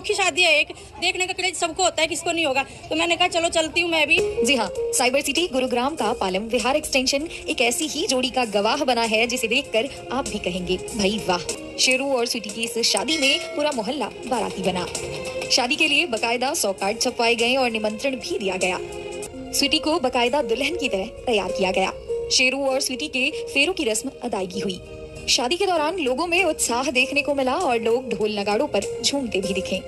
अनोखी शादी है एक देखने का क्रेज सबको होता है किसको नहीं होगा तो मैंने कहा चलो चलती हूँ मैं भी जी हाँ साइबर सिटी गुरुग्राम का पालम विहार एक्सटेंशन एक ऐसी ही जोड़ी का गवाह बना है जिसे देख आप भी कहेंगे भाई वाह शेरू और स्वीटी की इस शादी में पूरा मोहल्ला बाराती बना शादी के लिए बकायदा सौ कार्ड छपवाए गए और निमंत्रण भी दिया गया स्वीटी को बकायदा दुल्हन की तरह तैयार किया गया शेरू और स्वीटी के फेरों की रस्म अदायगी हुई शादी के दौरान लोगों में उत्साह देखने को मिला और लोग ढोल नगाड़ो पर झूमते भी दिखे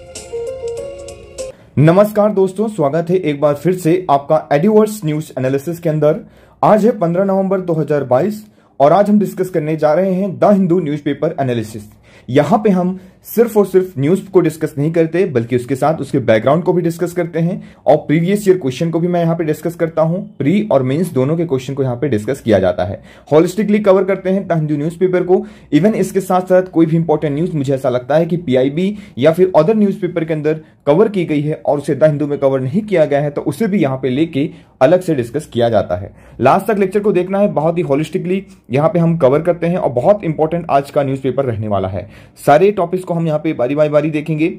नमस्कार दोस्तों स्वागत है एक बार फिर से आपका एडिवर्स न्यूज एनालिसिस के अंदर आज है 15 नवंबर 2022 और आज हम डिस्कस करने जा रहे हैं द हिंदू न्यूज़पेपर एनालिसिस यहाँ पे हम सिर्फ और सिर्फ न्यूज को डिस्कस नहीं करते बल्कि उसके साथ उसके बैकग्राउंड को भी डिस्कस करते हैं और प्रीवियस ईयर क्वेश्चन को भी मैं यहाँ पे डिस्कस करता हूँ प्री और मेंस दोनों के क्वेश्चन को यहाँ पे डिस्कस किया जाता है होलिस्टिकली कवर करते हैं द हिंदू न्यूज को इवन इसके साथ साथ कोई भी इंपॉर्टेंट न्यूज मुझे ऐसा लगता है कि पी या फिर अदर न्यूज के अंदर कवर की गई है और उसे द हिंदू में कवर नहीं किया गया है तो उसे भी यहाँ पे लेके अलग से डिस्कस किया जाता है लास्ट तक लेक्चर को देखना है बहुत ही होलिस्टिकली यहाँ पे हम कवर करते हैं और बहुत इंपॉर्टेंट आज का न्यूज रहने वाला है सारे टॉपिक्स को को हम यहाँ पे बारी बारी बारी देखेंगे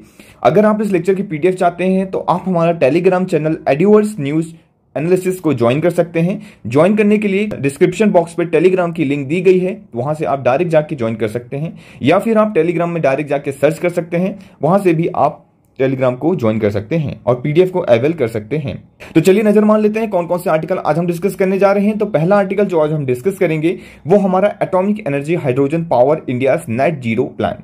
अगर आप इस लेक्चर की पीडीएफ चाहते हैं तो आप हमारा टेलीग्राम चैनल एडिवर्स न्यूज़ एनालिसिस को ज्वाइन कर सकते हैं ज्वाइन करने के लिए डिस्क्रिप्शन बॉक्स पे टेलीग्राम की लिंक दी गई है वहां से आप डायरेक्ट जाके ज्वाइन कर सकते हैं या फिर आप टेलीग्राम में डायरेक्ट जाके सर्च कर सकते हैं वहां से भी आप टेलीग्राम को ज्वाइन कर सकते हैं और पीडीएफ को अवेल कर सकते हैं तो चलिए नजर मान लेते हैं कौन कौन से आर्टिकल आज हम डिस्कस करने जा रहे हैं तो पहला आर्टिकल जो आज हम डिस्कस करेंगे वो हमारा atomic energy hydrogen power India net zero plan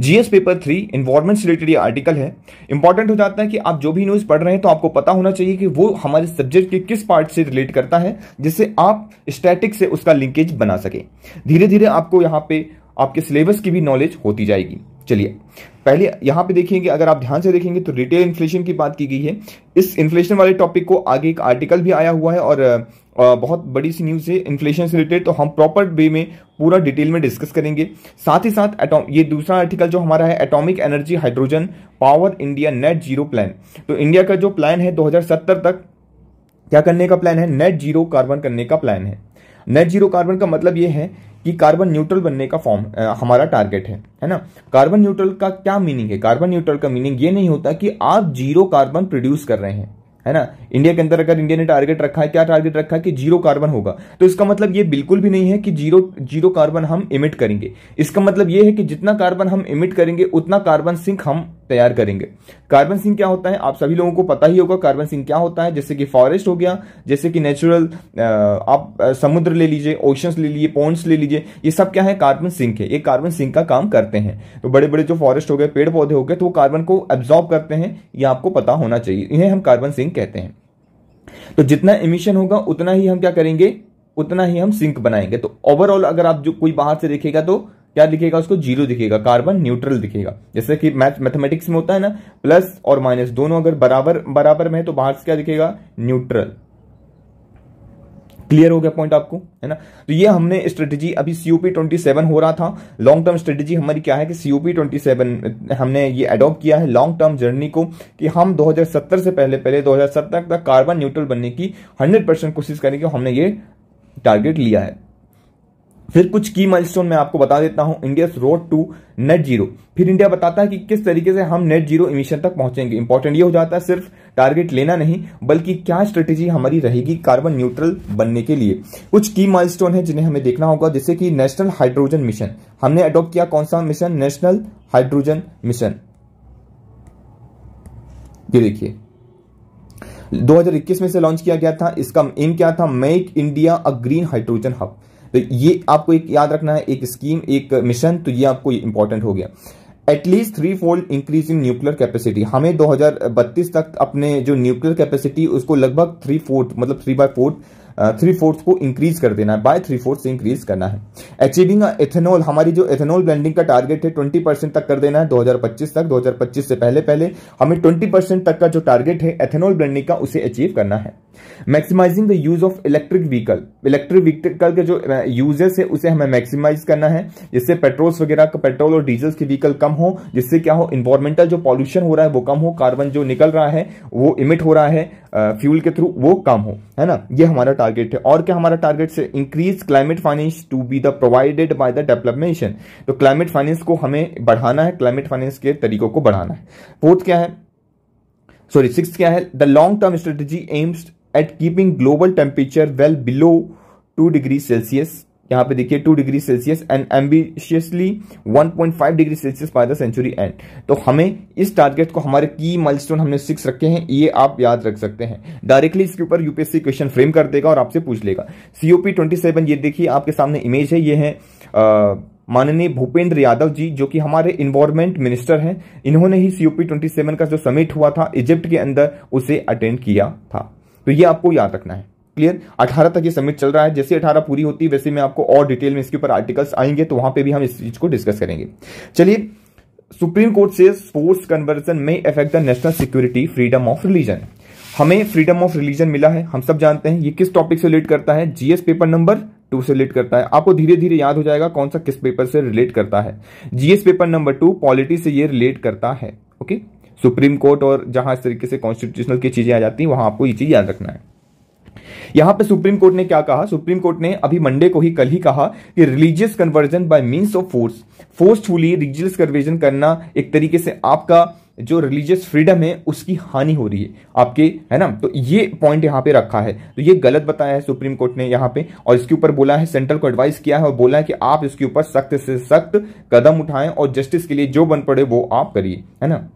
GS paper three environment related ये आर्टिकल है इंपॉर्टेंट हो जाता है कि आप जो भी न्यूज पढ़ रहे हैं तो आपको पता होना चाहिए कि वो हमारे सब्जेक्ट के किस पार्ट से रिलेट करता है जिससे आप स्टैटिक से उसका लिंकेज बना सके धीरे धीरे आपको यहाँ पे आपके सिलेबस की भी नॉलेज होती जाएगी चलिए पहले यहां पे देखेंगे अगर आप ध्यान से देखेंगे तो रिटेल इन्फ्लेशन की बात की गई है इस इन्फ्लेशन वाले टॉपिक को आगे एक आर्टिकल भी आया हुआ है और बहुत बड़ी सी न्यूज़ है इन्फ्लेशन से रिलेटेड तो हम प्रॉपर वे में पूरा डिटेल में डिस्कस करेंगे साथ ही साथ ये दूसरा आर्टिकल जो हमारा है atomic energy hydrogen power India net zero plan तो इंडिया का जो प्लान है 2070 तक क्या करने का प्लान है नेट जीरो कार्बन करने का प्लान है नेट जीरो कार्बन का मतलब ये है कि कार्बन न्यूट्रल बनने का फॉर्म हमारा टारगेट है है ना कार्बन न्यूट्रल का क्या मीनिंग है कार्बन न्यूट्रल का मीनिंग ये नहीं होता कि आप जीरो कार्बन प्रोड्यूस कर रहे हैं है ना इंडिया के अंदर अगर इंडिया ने टारगेट रखा है क्या टारगेट रखा है कि जीरो कार्बन होगा तो इसका मतलब ये बिल्कुल भी नहीं है कि जीरो जीरो कार्बन हम इमिट करेंगे इसका मतलब ये है कि जितना कार्बन हम इमिट करेंगे उतना कार्बन सिंक हम तैयार करेंगे कार्बन सिंह क्या होता है आप सभी लोगों को पता ही होगा कार्बन सिंह क्या होता है जैसे कि फॉरेस्ट हो गया जैसे कि नेचुरल आप समुद्र ले लीजिए ओशंस ले लीजिए पॉन्ड्स ले लीजिए ये सब क्या है कार्बन सिंह है ये कार्बन सिंह का काम करते हैं तो बड़े बड़े जो फॉरेस्ट हो गए पेड़ पौधे हो गए तो वो कार्बन को एब्जॉर्ब करते हैं ये आपको पता होना चाहिए इन्हें हम कार्बन सिंह कहते हैं तो जितना इमिशन होगा उतना ही हम क्या करेंगे उतना ही हम सिंक बनाएंगे तो ओवरऑल अगर आप जो कोई बाहर से देखेगा तो क्या दिखेगा उसको जीरो दिखेगा कार्बन न्यूट्रल दिखेगा जैसे कि मैथ मैथमेटिक्स में होता है ना प्लस और माइनस दोनों अगर बराबर बराबर में है तो बाहर से क्या दिखेगा न्यूट्रल क्लियर हो गया पॉइंट आपको है ना तो ये हमने स्ट्रेटेजी अभी सीओपी ट्वेंटी सेवन हो रहा था लॉन्ग टर्म स्ट्रेटेजी हमारी क्या है कि सीओपी ट्वेंटी सेवन हमने ये अडॉप्ट किया है लॉन्ग टर्म जर्नी को कि हम 2070 से पहले पहले 2070 तक कार्बन न्यूट्रल बनने की 100 परसेंट कोशिश करेंगे हमने ये टारगेट लिया है फिर कुछ की माइलस्टोन मैं आपको बता देता हूं India road to net zero फिर इंडिया बताता है कि किस तरीके से हम नेट जीरो इमिशन तक पहुंचेंगे इंपॉर्टेंट ये हो जाता है सिर्फ टारगेट लेना नहीं बल्कि क्या स्ट्रेटेजी हमारी रहेगी कार्बन न्यूट्रल बनने के लिए कुछ की माइलस्टोन है जिन्हें हमें देखना होगा जैसे कि नेशनल हाइड्रोजन मिशन हमने अडोप्ट किया कौन सा मिशन नेशनल हाइड्रोजन मिशन ये देखिए 2021 में से लॉन्च किया गया था इसका एम क्या था make India a green hydrogen hub तो ये आपको एक याद रखना है एक स्कीम एक मिशन तो ये आपको इंपॉर्टेंट हो गया at least three fold increase in nuclear capacity हमें 2032 तक अपने जो न्यूक्लियर कैपेसिटी उसको लगभग थ्री फोर्थ मतलब three by fourth three fourth को इंक्रीज कर देना है बाय थ्री फोर्थ से इंक्रीज करना है अचीविंग एथेनॉल हमारी जो एथेनॉल ब्लेंडिंग का टारगेट है ट्वेंटी परसेंट तक कर देना है 2025 तक 2025 से पहले पहले हमें ट्वेंटी परसेंट तक का जो टारगेट है एथेनॉल ब्लेंडिंग का उसे अचीव करना है maximising the use of electric vehicle electric vehicle के जो यूजेस है उसे हमें मैक्सिमाइज करना है जिससे पेट्रोल वगैरह का पेट्रोल और डीजल के व्हीकल कम हो जिससे क्या हो इन्वायरमेंटल जो पॉल्यूशन हो रहा है वो कम हो कार्बन जो निकल रहा है वो इमिट हो रहा है फ्यूल के थ्रू वो कम हो है ना ये हमारा टारगेट है और क्या हमारा टारगेट से increase climate finance to be the provided by the developed nations तो क्लाइमेट फाइनेंस को हमें बढ़ाना है क्लाइमेट फाइनेंस के तरीकों को बढ़ाना है फोर्थ क्या है सॉरी सिक्स क्या है the long term strategy aims at keeping global temperature well below two degree Celsius यहां पे देखिए two degree Celsius and ambitiously 1.5 degree Celsius by the century and तो हमें इस टारगेट को हमारे की माइलस्टोन हमने सिक्स रखे हैं ये आप याद रख सकते हैं डायरेक्टली इसके ऊपर यूपीएससी क्वेश्चन फ्रेम कर देगा और आपसे पूछ लेगा सीओपी ट्वेंटी ये देखिए आपके सामने इमेज है ये है माननीय भूपेंद्र यादव जी जो कि हमारे इन्वायरमेंट मिनिस्टर हैं इन्होंने ही सीओपी ट्वेंटी का जो समिट हुआ था इजिप्ट के अंदर उसे अटेंड किया था तो ये आपको याद रखना है क्लियर अठारह तक ये समिट चल रहा है जैसे अठारह पूरी होती है वैसे मैं आपको और डिटेल में इसके ऊपर आर्टिकल्स आएंगे तो वहां पे भी हम इस चीज को डिस्कस करेंगे चलिए सुप्रीम कोर्ट से स्पोर्ट्स कन्वर्जन में effect the national security freedom of religion हमें फ्रीडम ऑफ रिलीजन मिला है हम सब जानते हैं ये किस टॉपिक से रिलेट करता है जीएस पेपर नंबर टू से रिलेट करता है आपको धीरे धीरे याद हो जाएगा कौन सा किस पेपर से रिलेट करता है GS paper number two polity से ये रिलेट करता है ओके okay? सुप्रीम कोर्ट और जहां इस तरीके से कॉन्स्टिट्यूशनल की चीजें आ जाती हैं वहां आपको ये चीज याद रखना है यहां पे सुप्रीम कोर्ट ने क्या कहा सुप्रीम कोर्ट ने अभी मंडे को ही कल ही कहा कि religious conversion by means of force forcefully religious conversion करना एक तरीके से आपका जो रिलीजियस फ्रीडम है उसकी हानि हो रही है आपके है ना तो ये पॉइंट यहाँ पे रखा है तो ये गलत बताया है सुप्रीम कोर्ट ने यहाँ पे और इसके ऊपर बोला है सेंट्रल को एडवाइस किया है और बोला है कि आप इसके ऊपर सख्त से सख्त कदम उठाएं और जस्टिस के लिए जो बन पड़े वो आप करिए है ना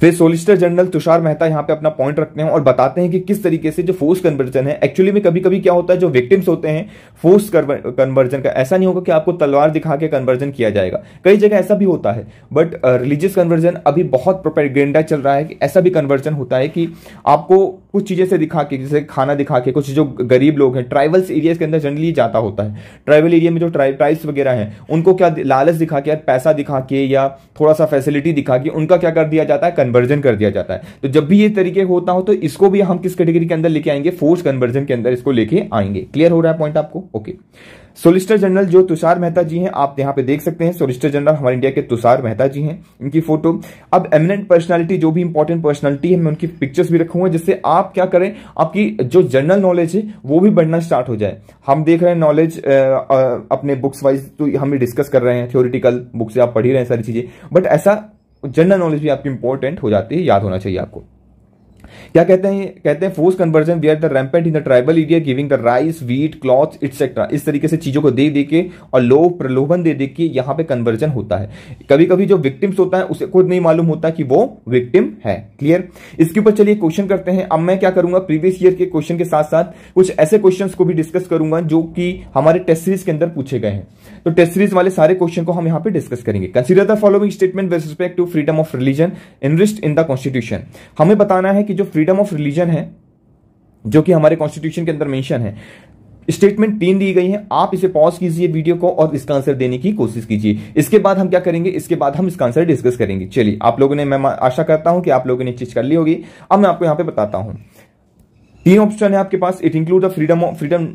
फिर सोलिसिटर जनरल तुषार मेहता यहाँ पे अपना पॉइंट रखते हैं और बताते हैं कि किस तरीके से जो फोर्स कन्वर्जन है एक्चुअली में कभी कभी क्या होता है जो विक्टिम्स होते हैं फोर्स कन्वर्जन का ऐसा नहीं होगा कि आपको तलवार दिखा के कन्वर्जन किया जाएगा कई जगह ऐसा भी होता है बट रिलीजियस कन्वर्जन अभी बहुत प्रोपेगेंडा चल रहा है कि ऐसा भी कन्वर्जन होता है कि आपको कुछ चीज़ें से दिखा के जैसे खाना दिखा के कुछ जो गरीब लोग हैं ट्राइबल्स एरियाज के अंदर जनरली जाता होता है ट्राइबल एरिया में जो ट्राइब ट्राइब्स वगैरह हैं उनको क्या लालच दिखा के पैसा दिखा के या थोड़ा सा फैसिलिटी दिखा के उनका क्या कर दिया जाता है कन्वर्जन कर दिया जाता है तो जब भी ये तरीके होता हो तो इसको भी हम किस कैटेगरी के अंदर लेके आएंगे फोर्स कन्वर्जन के अंदर इसको लेके आएंगे क्लियर हो रहा है पॉइंट आपको ओके सोलिस्टर जनरल जो तुषार मेहता जी हैं आप यहां पे देख सकते हैं सोलिस्टर जनरल हमारे इंडिया के तुषार मेहता जी हैं इनकी फोटो अब एमिनेंट पर्सनालिटी जो भी इंपॉर्टेंट पर्सनालिटी है मैं उनकी पिक्चर्स भी रखूंगा जिससे आप क्या करें आपकी जो जनरल नॉलेज है वो भी बढ़ना स्टार्ट हो जाए हम देख रहे हैं नॉलेज अपने बुक्स वाइज तो हम डिस्कस कर रहे हैं थ्योरिटिकल बुक्स आप पढ़ी रहे हैं सारी चीजें बट ऐसा जनरल नॉलेज भी आपकी इंपॉर्टेंट हो जाती है याद होना चाहिए आपको क्या कहते हैं कहते हैं force conversion we are the rampant in the tribal area giving the rice wheat cloth etcetera इस तरीके से चीजों को दे दे के और लो प्रलोभन दे दे के यहाँ पे कन्वर्जन होता है कभी कभी जो विक्टिम्स होता है उसे खुद नहीं मालूम होता कि वो विक्टिम है क्लियर इसके ऊपर चलिए क्वेश्चन करते हैं अब मैं क्या करूंगा प्रीवियस ईयर के क्वेश्चन के साथ साथ कुछ ऐसे क्वेश्चन को भी डिस्कस करूंगा जो कि हमारे टेस्ट सीरीज के अंदर पूछे गए हैं तो टेस्ट सीरीज वाले सारे क्वेश्चन को हम यहाँ पे डिस्कस करेंगे consider the following statement with respect to freedom of religion enshrined in the constitution हमें बताना है कि जो फ्रीडम फ्रीडम ऑफ रिलीजन है जो कि हमारे कॉन्स्टिट्यूशन के अंदर मेंशन है स्टेटमेंट तीन दी गई है आप इसे पॉज कीजिए वीडियो को और इसका आंसर देने की कोशिश कीजिए इसके बाद हम क्या करेंगे इसके बाद हम इसका आंसर डिस्कस करेंगे चलिए आप लोगों ने मैं आशा करता हूं कि आप लोगों ने चीज कर ली होगी अब मैं आपको यहां पे बताता हूं तीन ऑप्शन है आपके पास it include the freedom freedom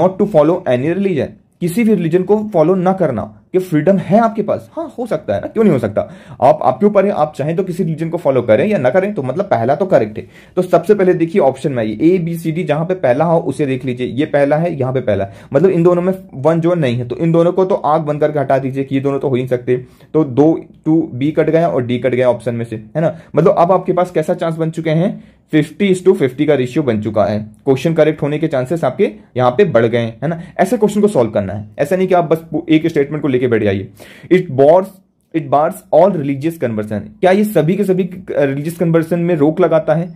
not to follow any religion किसी भी रिलीजन को फॉलो ना करना कि फ्रीडम है आपके पास हाँ हो सकता है ना क्यों नहीं हो सकता आप आपके ऊपर है आप चाहें तो किसी रीजन को फॉलो करें या ना करें तो मतलब पहला तो करेक्ट है तो सबसे पहले देखिए ऑप्शन में ए बी सी डी जहां पे पहला हो उसे देख लीजिए ये पहला है यहां पे पहला है मतलब इन दोनों में वन जो नहीं है तो इन दोनों को तो आग बंद करके हटा दीजिए कि ये दोनों तो हो ही सकते तो दो टू बी कट गया और डी कट गया ऑप्शन में से है ना मतलब अब आपके पास कैसा चांस बन चुके हैं फिफ्टी टू फिफ्टी का रेशियो बन चुका है क्वेश्चन करेक्ट होने के चांसेस आपके यहाँ पे बढ़ गए है ना ऐसे क्वेश्चन को सॉल्व करना है ऐसा नहीं कि आप बस एक स्टेटमेंट को लेके बैठ जाइए it bars it bars all religious conversion क्या ये सभी के सभी रिलीजियस कन्वर्सन में रोक लगाता है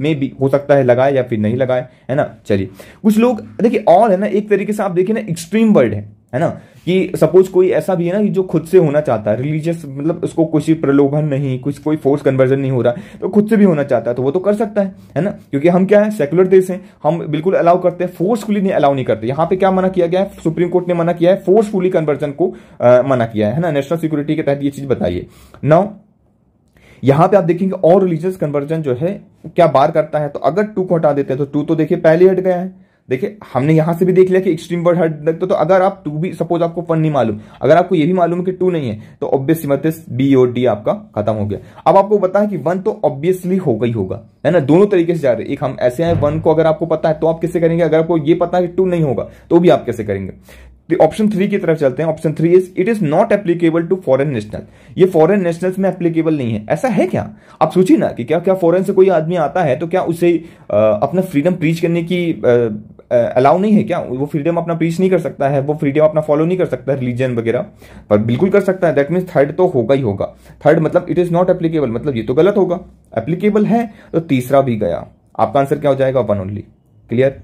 मे भी हो सकता है लगाए या फिर नहीं लगाए है ना चलिए कुछ लोग देखिए ऑल है ना एक तरीके से आप देखिए ना एक्सट्रीम वर्ड है है ना कि सपोज कोई ऐसा भी है ना कि जो खुद से होना चाहता है रिलीजियस मतलब उसको कुछ प्रलोभन नहीं कुछ कोई फोर्स कन्वर्जन नहीं हो रहा है तो खुद से भी होना चाहता है तो वो तो कर सकता है है ना क्योंकि हम क्या है सेकुलर देश हैं हम बिल्कुल अलाउ करते हैं फोर्सफुली नहीं अलाउ नहीं करते यहाँ पे क्या मना किया गया है सुप्रीम कोर्ट ने मना किया है फोर्सफुली कन्वर्जन को आ, मना किया है ना नेशनल सिक्योरिटी के तहत ये चीज बताइए नाउ यहां पे आप देखेंगे और रिलीजियस कन्वर्जन जो है क्या बार करता है तो अगर टू को हटा देते हैं तो टू तो देखिए पहले हट गया है देखिए हमने यहां से भी देख लिया कि एक्सट्रीम वर्ड हर तक तो, अगर आप टू भी सपोज आपको वन नहीं मालूम अगर आपको ये भी मालूम है कि टू नहीं है तो ऑब्वियसली मतलब बी और डी आपका खत्म हो गया अब आपको है कि वन तो ऑब्वियसली होगा ही होगा है ना दोनों तरीके से जा रहे एक हम ऐसे हैं वन को अगर आपको पता है तो आप कैसे करेंगे अगर आपको ये पता है कि टू नहीं होगा तो भी आप कैसे करेंगे ऑप्शन तो थ्री की तरफ चलते हैं option three is it is not applicable to foreign national ये फॉरेन नेशनल्स में एप्लीकेबल नहीं है ऐसा है क्या आप सोचिए ना कि क्या क्या फॉरेन से कोई आदमी आता है तो क्या उसे आ, अपना फ्रीडम प्रीच करने की आ, अलाउ नहीं है क्या वो फ्रीडम अपना प्रीच नहीं कर सकता है वो फ्रीडम अपना फॉलो नहीं कर सकता है रिलीजन वगैरह पर बिल्कुल कर सकता है दैट मीन्स थर्ड तो होगा ही होगा थर्ड मतलब इट इज नॉट एप्लीकेबल मतलब ये तो गलत होगा एप्लीकेबल है तो तीसरा भी गया आपका आंसर क्या हो जाएगा वन ओनली क्लियर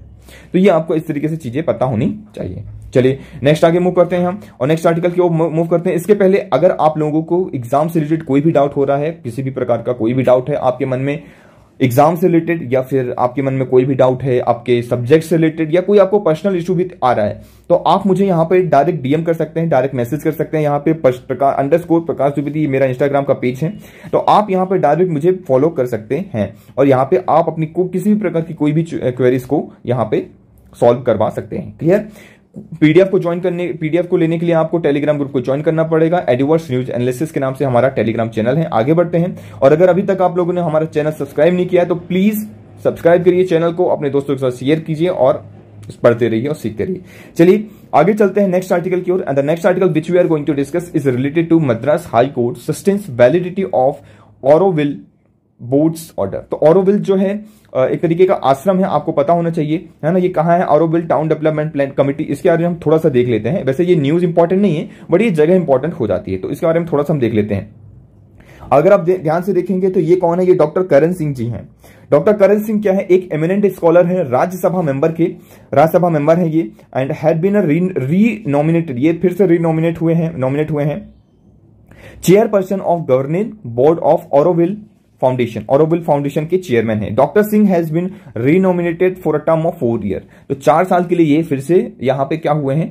तो ये आपको इस तरीके से चीजें पता होनी चाहिए चलिए नेक्स्ट आगे मूव करते हैं हम और नेक्स्ट आर्टिकल की ओर मूव करते हैं इसके पहले अगर आप लोगों को एग्जाम से रिलेटेड कोई भी डाउट हो रहा है किसी भी प्रकार का कोई भी डाउट है आपके मन में एग्जाम से रिलेटेड या फिर आपके मन में कोई भी डाउट है आपके सब्जेक्ट से रिलेटेड या कोई आपको पर्सनल इशू भी आ रहा है तो आप मुझे यहाँ पे डायरेक्ट डीएम कर सकते हैं डायरेक्ट मैसेज कर सकते हैं यहाँ पे प्रकाश अंडर स्कोर प्रकाश द्विवेदी मेरा इंस्टाग्राम का पेज है तो आप यहाँ पे डायरेक्ट मुझे फॉलो कर सकते हैं और यहाँ पे आप अपनी को किसी भी प्रकार की कोई भी क्वेरीज को यहाँ पे सॉल्व करवा सकते हैं क्लियर पीडीएफ को ज्वाइन करने पीडीएफ को लेने के लिए आपको टेलीग्राम ग्रुप को ज्वाइन करना पड़ेगा एडिवर्स न्यूज एनालिसिस के नाम से हमारा टेलीग्राम चैनल है आगे बढ़ते हैं और अगर अभी तक आप लोगों ने हमारा चैनल सब्सक्राइब नहीं किया है तो प्लीज सब्सक्राइब करिए चैनल को अपने दोस्तों के साथ शेयर कीजिए और पढ़ते रहिए और सीखते रहिए चलिए आगे चलते हैं नेक्स्ट आर्टिकल की ओर and the next article which we are going to discuss is related to Madras high court sustains validity of Auroville board's order तो ऑरोविल जो है एक तरीके का आश्रम है आपको पता होना चाहिए है ना ये कहाँ है आरोबिल टाउन डेवलपमेंट प्लान कमेटी इसके बारे में हम थोड़ा सा देख लेते हैं वैसे ये न्यूज़ इंपॉर्टेंट नहीं है बट ये जगह इंपॉर्टेंट हो जाती है तो इसके बारे में थोड़ा सा हम देख लेते हैं अगर आप ध्यान से देखेंगे तो ये कौन है ये डॉक्टर करण सिंह जी हैं डॉक्टर करण सिंह क्या है एक एमिनेंट स्कॉलर है राज्यसभा मेंबर के राज्यसभा मेंबर है ये and had been renominated ये फिर से रीनॉमिनेट हुए हैं नॉमिनेट हुए हैं chairperson of governing board of Auroville foundation ऑरोबिल फाउंडेशन के चेयरमैन है doctor Singh has been renominated for a term of four year तो चार साल के लिए ये फिर से यहां पे क्या हुए हैं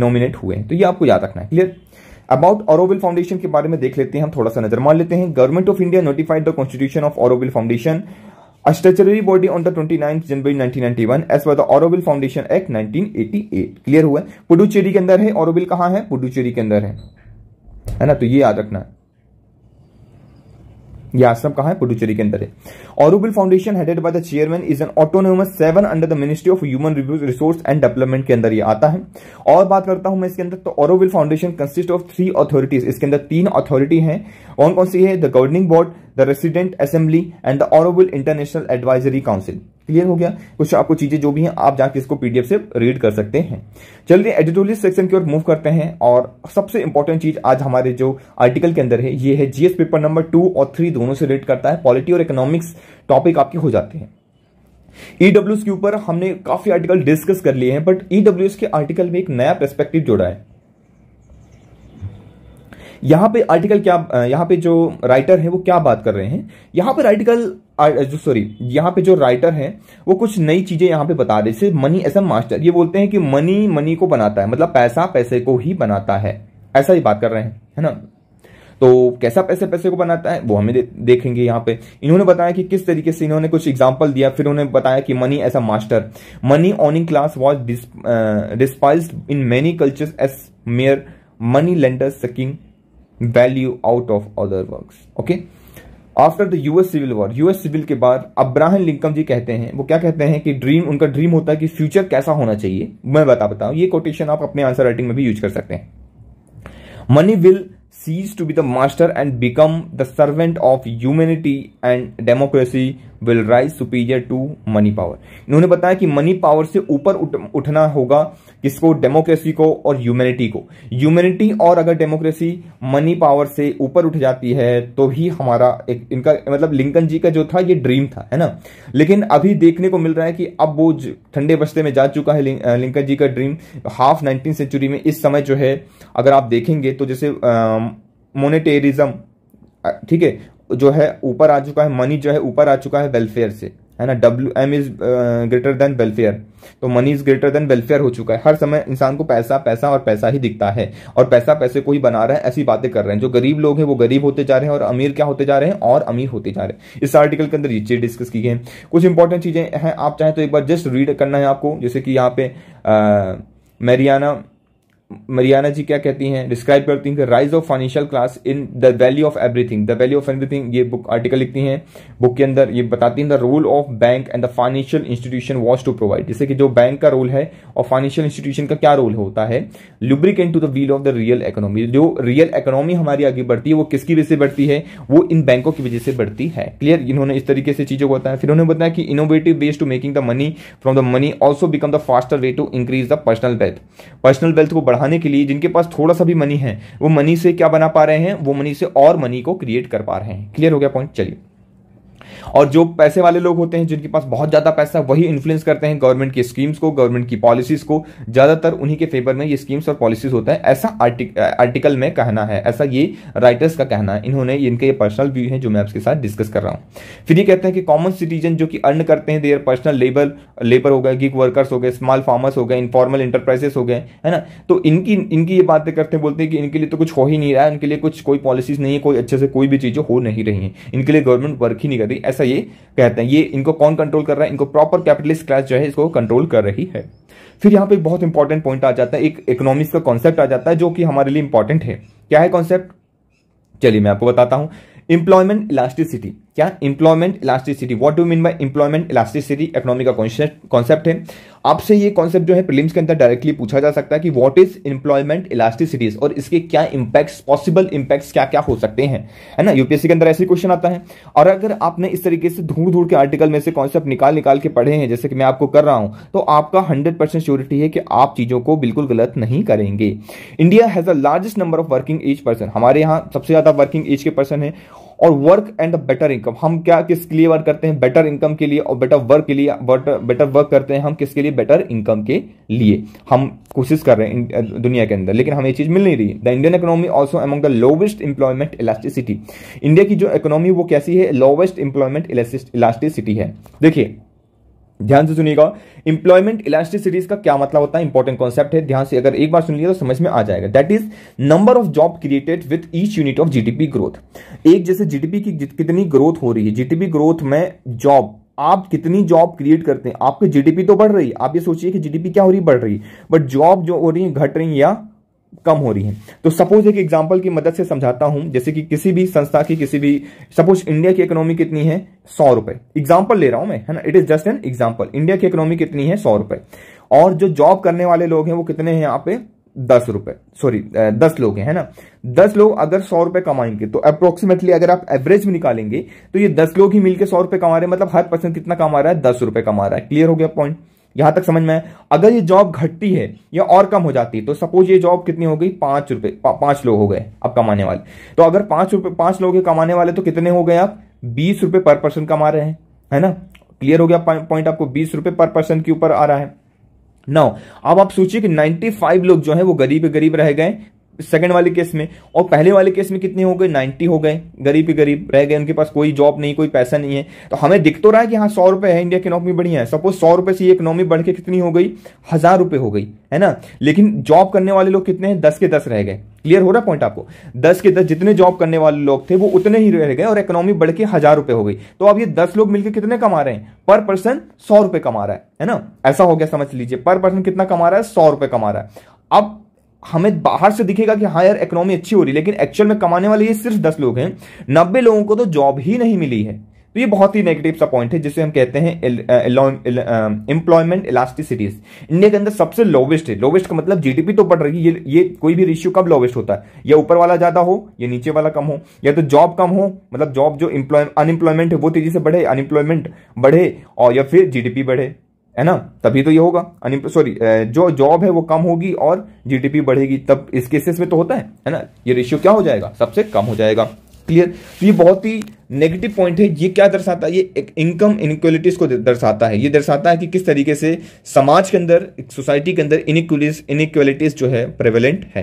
नॉमिनेट हुए हैं तो ये आपको याद रखना है क्लियर अबाउट ऑरोबिल फाउंडेशन के बारे में देख लेते हैं हम थोड़ा सा नजर मार लेते हैं government of India notified the constitution of ऑरोबिल foundation a body on the twenty nine January 1991 as per foundation act nineteen eighty eight clear हुआ है पुडुचेरी के अंदर है ऑरोबिल कहां है पुडुचेरी के अंदर है है ना तो ये याद रखना है यह आश्रम कहा है पुडुचेरी के अंदर है ऑरोबिल foundation headed by the chairman is an autonomous seven under the ministry of human resource and development के अंदर ये आता है और बात करता हूं मैं इसके अंदर तो ऑरोबिल foundation consist of three authorities इसके अंदर तीन अथॉरिटी है कौन कौन सी है the governing board the resident assembly and the ऑरोबिल इंटरनेशनल एडवाइजरी काउंसिल क्लियर हो गया कुछ आपको चीजें जो भी हैं आप जाके इसको पीडीएफ से रीड कर सकते हैं चलिए एडिटोरियल सेक्शन की ओर मूव करते हैं और सबसे इंपॉर्टेंट चीज आज हमारे जो आर्टिकल के अंदर है ये है जीएस पेपर नंबर टू और थ्री दोनों से रीड करता है पॉलिटी और इकोनॉमिक्स टॉपिक आपके हो जाते हैं ईडब्ल्यूएस e के ऊपर हमने काफी आर्टिकल डिस्कस कर लिए हैं बट ईडब्ल्यूएस e के आर्टिकल में एक नया पर्सपेक्टिव जोड़ा है यहां पे आर्टिकल क्या यहां पे जो राइटर है वो क्या बात कर रहे हैं यहां पर आर्टिकल सॉरी यहाँ पे जो राइटर है वो कुछ नई चीजें यहाँ पे बता रहे जैसे मनी एस मास्टर ये बोलते हैं कि मनी मनी को बनाता है मतलब पैसा पैसे को ही बनाता है ऐसा ही बात कर रहे हैं है ना तो कैसा पैसे पैसे को बनाता है वो हमें दे, देखेंगे यहां पे इन्होंने बताया कि किस तरीके से इन्होंने कुछ एग्जाम्पल दिया फिर उन्होंने बताया कि money as a master money owning class was despise in many cultures as mere money lender sucking value out of other work okay after the US civil war US civil के बाद Abraham लिंकम जी कहते हैं वो क्या कहते हैं कि dream उनका ड्रीम होता है कि फ्यूचर कैसा होना चाहिए मैं बता बताऊं ये कोटेशन आप अपने आंसर राइटिंग में भी यूज कर सकते हैं money will cease to be the master and become the servant of humanity and democracy will rise superior to money power इन्होंने बताया कि मनी पावर से ऊपर उठ, उठना होगा किसको डेमोक्रेसी को और ह्यूमैनिटी को ह्यूमैनिटी और अगर डेमोक्रेसी मनी पावर से ऊपर उठ जाती है तो भी हमारा एक इनका मतलब लिंकन जी का जो था ये ड्रीम था है ना लेकिन अभी देखने को मिल रहा है कि अब वो ठंडे बस्ते में जा चुका है लिंकन जी का ड्रीम हाफ नाइनटीन सेंचुरी में इस समय जो है अगर आप देखेंगे तो जैसे मोनेटेरिज्म ठीक है जो है ऊपर आ चुका है मनी जो है ऊपर आ चुका है वेलफेयर से है ना W M is greater than welfare तो money is greater than welfare हो चुका है हर समय इंसान को पैसा पैसा और पैसा ही दिखता है और पैसा पैसे को ही बना रहा है ऐसी बातें कर रहे हैं जो गरीब लोग हैं वो गरीब होते जा रहे हैं और अमीर क्या होते जा रहे हैं और अमीर होते जा रहे हैं इस आर्टिकल के अंदर ये चीज डिस्कस की गई कुछ इंपॉर्टेंट चीजें हैं आप चाहें तो एक बार जस्ट रीड करना है आपको जैसे कि यहाँ पे मैरियाना uh, मरियाना जी क्या कहती हैं डिस्क्राइब करती हैं rise of financial class in the value of everything the value of everything ये बुक आर्टिकल लिखती हैं बुक के अंदर ये बताती हैं the role of bank and the financial institution was to provide जैसे कि जो बैंक का रोल है और फाइनेंशियल इंस्टीट्यूशन का क्या रोल होता है lubricant to the wheel of the real economy जो रियल इकोनॉमी हमारी आगे बढ़ती है वो किसकी वजह से बढ़ती है वो इन बैंकों की वजह से बढ़ती है क्लियर इन्होंने इस तरीके से चीजों को बताया फिर उन्होंने बताया कि innovative base to making the money from the money also become the faster way to increase the personal wealth personal wealth को बढ़ाने के लिए जिनके पास थोड़ा सा भी मनी है वो मनी से क्या बना पा रहे हैं वो मनी से और मनी को क्रिएट कर पा रहे हैं क्लियर हो गया पॉइंट चलिए और जो पैसे वाले लोग होते हैं जिनके पास बहुत ज़्यादा पैसा वही इन्फ्लुएंस करते हैं गवर्नमेंट की स्कीम्स को गवर्नमेंट की पॉलिसीज को ज़्यादातर उन्हीं के फेवर में ये स्कीम्स और पॉलिसीज होता है ऐसा आर्टिकल में कहना है ऐसा ये राइटर्स का कहना है इन्होंने इनके ये पर्सनल व्यू है जो मैं आपके साथ डिस्कस कर रहा हूँ फिर ये कहते हैं कि कॉमन सिटीजन जो कि अर्न करते हैं देयर पर्सनल लेबर लेबर हो गए गिग वर्कर्स हो गए स्मॉल फार्मर्स हो गए इनफॉर्मल इंटरप्राइजेस हो गए है ना तो इनकी इनकी ये बातें करते हैं बोलते हैं कि इनके लिए तो कुछ हो ही नहीं रहा है इनके लिए कुछ कोई पॉलिसीज नहीं है कोई अच्छे से कोई भी चीज़ें हो नहीं रही है इनके लिए गवर्नमेंट वर्क ही नहीं कर रही ऐसा ये कहते हैं ये इनको कौन कंट्रोल कर रहा है इनको प्रॉपर कैपिटलिस्ट क्लास जो है इसको कंट्रोल कर रही है फिर यहाँ पे बहुत इंपॉर्टेंट पॉइंट आ जाता है एक इकोनॉमिक्स का कॉन्सेप्ट आ जाता है जो कि हमारे लिए इंपॉर्टेंट है क्या है कॉन्सेप्ट चलिए मैं आपको बताता हूं इंप्लॉयमेंट इलास्टिसिटी क्या employment elasticity what do mean by employment elasticity economy का कॉन्सेप्ट है आपसे ये कॉन्सेप्ट जो है प्रीलिम्स के अंदर डायरेक्टली पूछा जा सकता है कि व्हाट इज इंप्लॉयमेंट इलास्टिसिटीज और इसके क्या इंपैक्ट्स पॉसिबल इंपैक्ट्स क्या क्या हो सकते हैं है ना यूपीएससी के अंदर ऐसे क्वेश्चन आता है और अगर आपने इस तरीके से धूल धूल के आर्टिकल में से कॉन्सेप्ट निकाल निकाल के पढ़े हैं जैसे कि मैं आपको कर रहा हूं तो आपका हंड्रेड परसेंट श्योरिटी है कि आप चीजों को बिल्कुल गलत नहीं करेंगे India has a largest number of working age person हमारे यहाँ सबसे ज्यादा वर्किंग एज के पर्सन है और वर्क एंड बेटर इनकम हम क्या किसके लिए वर्क करते हैं बेटर इनकम के लिए और बेटर वर्क के लिए बेटर वर्क करते हैं हम किसके लिए बेटर इनकम के लिए हम कोशिश कर रहे हैं दुनिया के अंदर लेकिन हमें चीज मिल नहीं रही the Indian economy also among the lowest employment elasticity India की जो इकोनॉमी वो कैसी है लोवेस्ट इंप्लॉयमेंट इलास्टिसिटी है देखिए ध्यान से सुनिएगा इंप्लॉयमेंट इलास्टिसिटीज का क्या मतलब होता है इंपॉर्टेंट कॉन्सेप्ट है ध्यान से अगर एक बार सुन लिया तो समझ में आ जाएगा that is number of job created with each unit of GDP growth एक जैसे जीडीपी की कितनी ग्रोथ हो रही है जीडीपी ग्रोथ में जॉब आप कितनी जॉब क्रिएट करते हैं आपकी जीडीपी तो बढ़ रही है आप ये सोचिए कि जीडीपी क्या हो रही बढ़ रही है बट जॉब जो हो रही है घट रही है या कम हो रही है तो सपोज एक एग्जाम्पल की मदद से समझाता हूं जैसे कि किसी भी संस्था की किसी भी सपोज इंडिया की इकोनॉमी कितनी है सौ रुपए एग्जाम्पल ले रहा हूं मैं है ना it is just an example India की इकोनॉमी कितनी है सौ रुपए और जो जॉब करने वाले लोग हैं वो कितने हैं यहाँ पे दस रुपए सॉरी दस लोग हैं है ना दस लोग अगर सौ रुपए कमाएंगे तो अप्रोक्सीमेटली अगर आप एवरेज में निकालेंगे तो ये दस लोग ही मिलकर सौ रुपए कमा रहे हैं मतलब हर पर्सन कितना कमा रहा है दस रुपए कमा रहा है क्लियर हो गया पॉइंट यहां तक समझ में आए अगर ये जॉब घटती है या और कम हो जाती है तो सपोज ये जॉब कितनी हो गई पांच रुपए पा, पांच लोग हो गए अब कमाने वाले तो अगर पांच रुपए पांच लोग कमाने वाले तो कितने हो गए आप बीस रुपए पर पर्सन कमा रहे हैं है ना क्लियर हो गया पॉइंट आपको बीस रुपए पर पर्सन के ऊपर आ रहा है नौ अब आप सोचिए कि 95 लोग जो है वो गरीब गरीब रह गए सेकेंड वाले केस में और पहले वाले केस में कितने हो गए नाइन्टी हो गए गरीब ही गरीब रह गए उनके पास कोई जॉब नहीं कोई पैसा नहीं है तो हमें दिख तो रहा है कि हाँ सौ रुपये है इंडिया की इकोनॉमी बढ़िया है सपोज सौ रुपये से ये इकोनॉमी बढ़ के कितनी हो गई हज़ार रुपये हो गई है ना लेकिन जॉब करने वाले लोग कितने हैं दस के दस रह गए क्लियर हो रहा पॉइंट आपको दस के दस जितने जॉब करने वाले लोग थे वो उतने ही रह गए और इकोनॉमी बढ़ के हज़ार रुपये हो गई तो अब ये दस लोग मिलकर कितने कमा रहे हैं पर पर्सन सौ रुपये कमा रहा है है ना ऐसा हो गया समझ लीजिए पर पर्सन कितना कमा रहा है सौ रुपये कमा रहा है अब हमें बाहर से दिखेगा कि हाँ यार इकोनॉमी अच्छी हो रही है लेकिन एक्चुअल में कमाने वाले ये सिर्फ दस लोग हैं नब्बे लोगों को तो जॉब ही नहीं मिली है तो ये बहुत ही नेगेटिव सा पॉइंट है जिसे हम कहते हैं employment elasticities uh, um, India के अंदर सबसे लोवेस्ट है लोवेस्ट का मतलब जीडीपी तो बढ़ रही है ये कोई भी रिश्यू कब लोवेस्ट होता है या ऊपर वाला ज्यादा हो या नीचे वाला कम हो या तो जॉब कम हो मतलब जॉब जो अनएम्प्लॉयमेंट है वो तेजी से बढ़े अनएम्प्लॉयमेंट बढ़े और या फिर जीडीपी बढ़े है ना तभी तो ये होगा सॉरी जो जॉब है वो कम होगी और जीडीपी बढ़ेगी तब इस केसेस में तो होता है है ना ये रेशियो क्या हो जाएगा सबसे कम हो जाएगा क्लियर तो ये बहुत ही नेगेटिव पॉइंट है ये क्या दर्शाता है ये एक इनकम इनक्वलिटीज को दर्शाता है ये दर्शाता है कि किस तरीके से समाज के अंदर सोसाइटी के अंदर इनक्वलिटीज इनक्वलिटीज जो है प्रेवलेंट है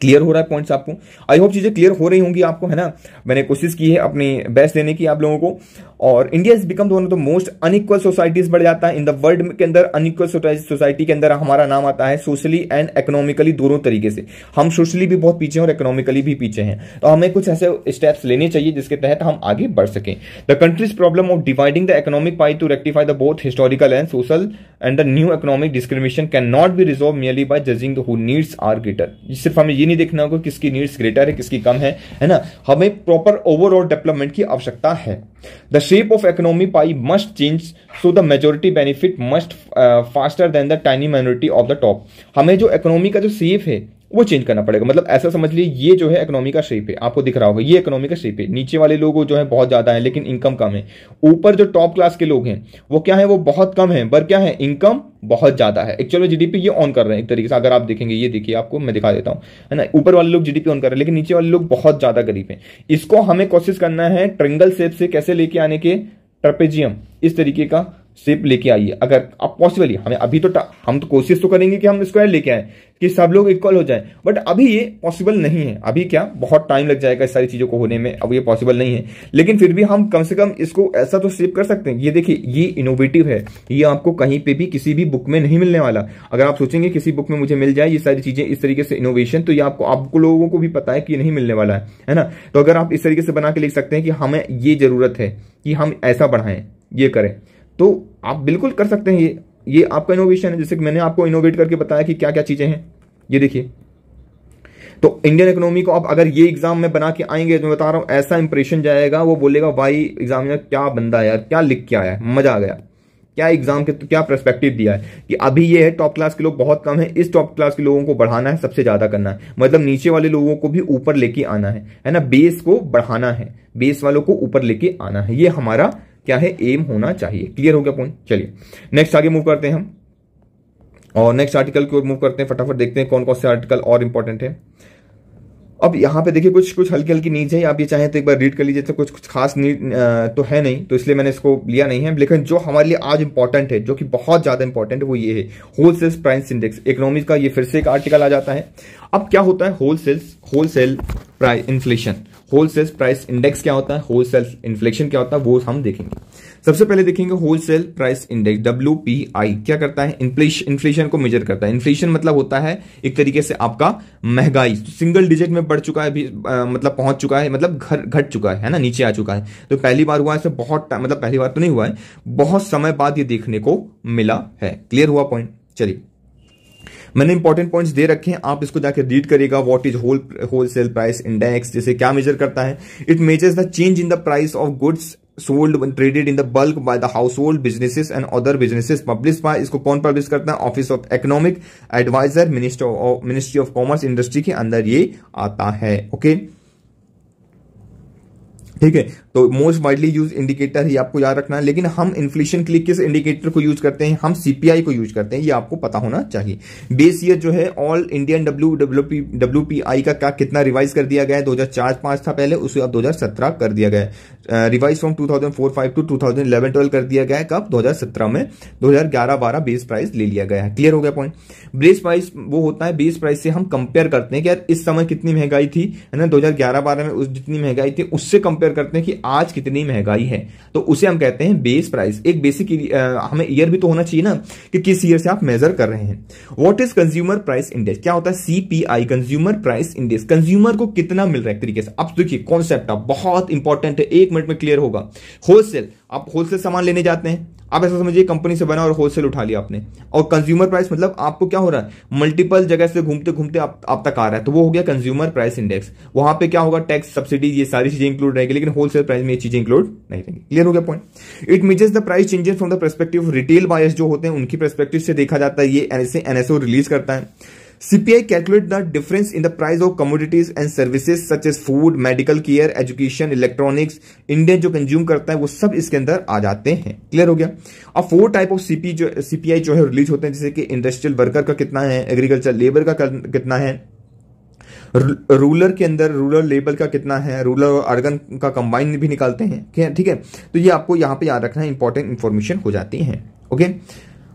क्लियर हो रहा है पॉइंट्स आपको आई होप चीज़ें क्लियर हो रही होंगी आपको है ना मैंने कोशिश की है अपनी बेस्ट देने की आप लोगों को और इंडिया इज बिकम दोनों of the most unequal societies बढ़ जाता है इन द वर्ल्ड के अंदर अनइक्वल सोसाइटी के अंदर हमारा नाम आता है सोशली एंड इकोनॉमिकली दोनों तरीके से हम सोशली भी बहुत पीछे हैं और इकोनॉमिकली भी पीछे हैं तो हमें कुछ ऐसे स्टेप्स लेने चाहिए जिसके तहत हम आगे बढ़ सकें the countries problem of dividing the economic pie to rectify the both historical and social and the new economic discrimination can not be resolve merely by judging who needs are greater सिर्फ हमें ये नहीं देखना होगा किसकी needs greater है किसकी कम है है ना हमें प्रॉपर ओवरऑल डेवलपमेंट की आवश्यकता है the shape of economy pie must change so the majority benefit must faster than the tiny minority of the top हमें जो इकोनॉमी का जो शेप है वो चेंज करना पड़ेगा मतलब ऐसा समझ लीजिए ये जो है इकोनॉमी का शेप है आपको दिख रहा होगा ये इकोनॉमी का शेप है नीचे वाले लोग जो है बहुत ज्यादा है लेकिन इनकम कम है ऊपर जो टॉप क्लास के लोग हैं वो क्या है वो बहुत कम है पर क्या है इनकम बहुत ज्यादा है एक्चुअल जीडीपी ये ऑन कर रहे हैं एक तरीके से अगर आप देखेंगे ये देखिए आपको मैं दिखा देता हूं है ना ऊपर वाले लोग जीडीपी ऑन कर रहे हैं लेकिन नीचे वाले लोग बहुत ज्यादा गरीब हैं इसको हमें कोशिश करना है ट्रिंगल शेप से कैसे लेके आने के ट्रपेजियम इस तरीके का सिप लेके आइए अगर आप पॉसिबली हमें अभी तो हम तो कोशिश तो करेंगे कि हम स्क्वायर लेके आए कि सब लोग इक्वल हो जाए बट अभी ये पॉसिबल नहीं है अभी क्या बहुत टाइम लग जाएगा इस सारी चीज़ों को होने में अब ये पॉसिबल नहीं है लेकिन फिर भी हम कम से कम इसको ऐसा तो सेव कर सकते हैं ये देखिए ये इनोवेटिव है ये आपको कहीं पे भी किसी भी बुक में नहीं मिलने वाला अगर आप सोचेंगे किसी बुक में मुझे मिल जाए ये सारी चीज़ें इस तरीके से इनोवेशन तो ये आपको आपको लोगों को भी पता है कि नहीं मिलने वाला है है ना तो अगर आप इस तरीके से बना के लिख सकते हैं कि हमें ये ज़रूरत है कि हम ऐसा बढ़ाएं ये करें तो आप बिल्कुल कर सकते हैं ये ये आपका इनोवेशन है जैसे कि मैंने आपको इनोवेट करके बताया कि क्या क्या चीज़ें हैं ये देखिए तो इंडियन इकोनॉमी को आप अगर ये एग्जाम में बना के आएंगे तो मैं बता रहा हूं ऐसा इंप्रेशन जाएगा वो बोलेगा भाई एग्जाम में क्या बंदा है क्या लिख के आया मजा आ गया क्या एग्जाम के तो क्या प्रस्पेक्टिव दिया है कि अभी ये है टॉप क्लास के लोग बहुत कम है इस टॉप क्लास के लोगों को बढ़ाना है सबसे ज्यादा करना है मतलब नीचे वाले लोगों को भी ऊपर लेके आना है है ना बेस को बढ़ाना है बेस वालों को ऊपर लेके आना है ये हमारा क्या है एम होना चाहिए क्लियर हो गया पॉइंट चलिए नेक्स्ट आगे मूव करते हैं हम और नेक्स्ट आर्टिकल की ओर मूव करते हैं फटाफट देखते हैं कौन कौन से आर्टिकल और इंपॉर्टेंट है अब यहाँ पे देखिए कुछ कुछ हल्की हल्की नीज है आप ये चाहें तो एक बार रीड कर लीजिए तो कुछ कुछ खास नीड तो है नहीं तो इसलिए मैंने इसको लिया नहीं है लेकिन जो हमारे लिए आज इंपॉर्टेंट है जो कि बहुत ज्यादा इंपॉर्टेंट है वो ये है सेल्स प्राइस इंडेक्स इकोनॉमिक का ये फिर से एक आर्टिकल आ जाता है अब क्या होता है wholesales wholesale price inflation wholesale price index क्या होता है होल सेल इन्फ्लेक्शन क्या होता है वो हम देखेंगे सबसे पहले देखेंगे wholesale price index W P I क्या करता है इन्फ्लेशन को मेजर करता है इन्फ्लेशन मतलब होता है एक तरीके से आपका महंगाई सिंगल डिजिट में बढ़ चुका है अभी मतलब पहुंच चुका है मतलब घर घट चुका है, ना नीचे आ चुका है तो पहली बार हुआ है बहुत मतलब पहली बार तो नहीं हुआ है बहुत समय बाद ये देखने को मिला है क्लियर हुआ पॉइंट चलिए मैंने इंपॉर्टेंट पॉइंट्स दे रखे हैं आप इसको जाकर रीड करिएगा what is whole wholesale price index जैसे क्या मेजर करता है it measures the change in the price of goods sold traded in the bulk by the household businesses and other business publish by इसको कौन publish करता है office of economic adviser minister ministry of commerce industry के अंदर ये आता है okay okay? ठीक है तो मोस्ट वाइडली यूज इंडिकेटर ही आपको याद रखना है लेकिन हम इन्फ्लेशन के लिए किस इंडिकेटर को यूज करते हैं हम सीपीआई को यूज करते हैं ये आपको पता होना चाहिए बेस ईयर जो है all Indian W W I का, क्या कितना रिवाइज कर दिया गया है दो हजार चार पांच था पहले उसे अब दो सत्रह कर दिया गया है revise from two thousand four five to two thousand eleven twelve कर दिया गया है कब दो हजार सत्रह में दो हजार ग्यारह बारह बेस प्राइस ले लिया गया है क्लियर हो गया पॉइंट बेस प्राइस वो होता है बेस प्राइस से हम कंपेयर करते हैं कि यार इस समय कितनी महंगाई थी है ना दो हजार ग्यारह बारह में उस जितनी महंगाई थी उससे कंपेयर करते हैं कि आज कितनी महंगाई है तो उसे हम कहते हैं बेस प्राइस एक बेसिक हमें ईयर भी तो होना चाहिए ना कि किस ईयर से आप मेजर कर रहे हैं what is consumer price index क्या होता है CPI consumer price index consumer को कितना मिल रहा है तरीके से अब देखिए कॉन्सेप्ट बहुत इंपॉर्टेंट है एक मिनट में क्लियर होगा होलसेल आप होलसेल सामान लेने जाते हैं आप ऐसा समझिए कंपनी से बना और होलसेल उठा लिया आपने और कंज्यूमर प्राइस मतलब आपको क्या हो रहा है मल्टीपल जगह से घूमते घूमते आप, आप तक आ रहा है तो वो हो गया कंज्यूमर प्राइस इंडेक्स वहां पे क्या होगा टैक्स सब्सिडी ये सारी चीजें इंक्लूड रहेगी लेकिन होलसेल प्राइस में ये चीजें इंक्लूड नहीं रहेंगी क्लियर हो गया point it measures the price changes from the perspective retail buyers जो होते हैं उनकी परस्पेक्टिव से देखा जाता है ये एनएसओ रिलीज करता है CPI calculates the difference in the price of commodities and services such as food, medical care, education, electronics, Indian जो कंज्यूम करता है वो सब इसके अंदर आ जाते हैं क्लियर हो गया अब फोर टाइप ऑफ सीपी जो सीपीआई जो है रिलीज होते हैं जैसे कि इंडस्ट्रियल वर्कर का कितना है एग्रीकल्चर लेबर का कितना है रूलर के अंदर रूलर लेबल का कितना है रूलर और अर्गन का कंबाइन भी निकालते हैं ठीक है तो ये आपको यहां पे याद रखना है इंपॉर्टेंट इंफॉर्मेशन हो जाती है okay okay?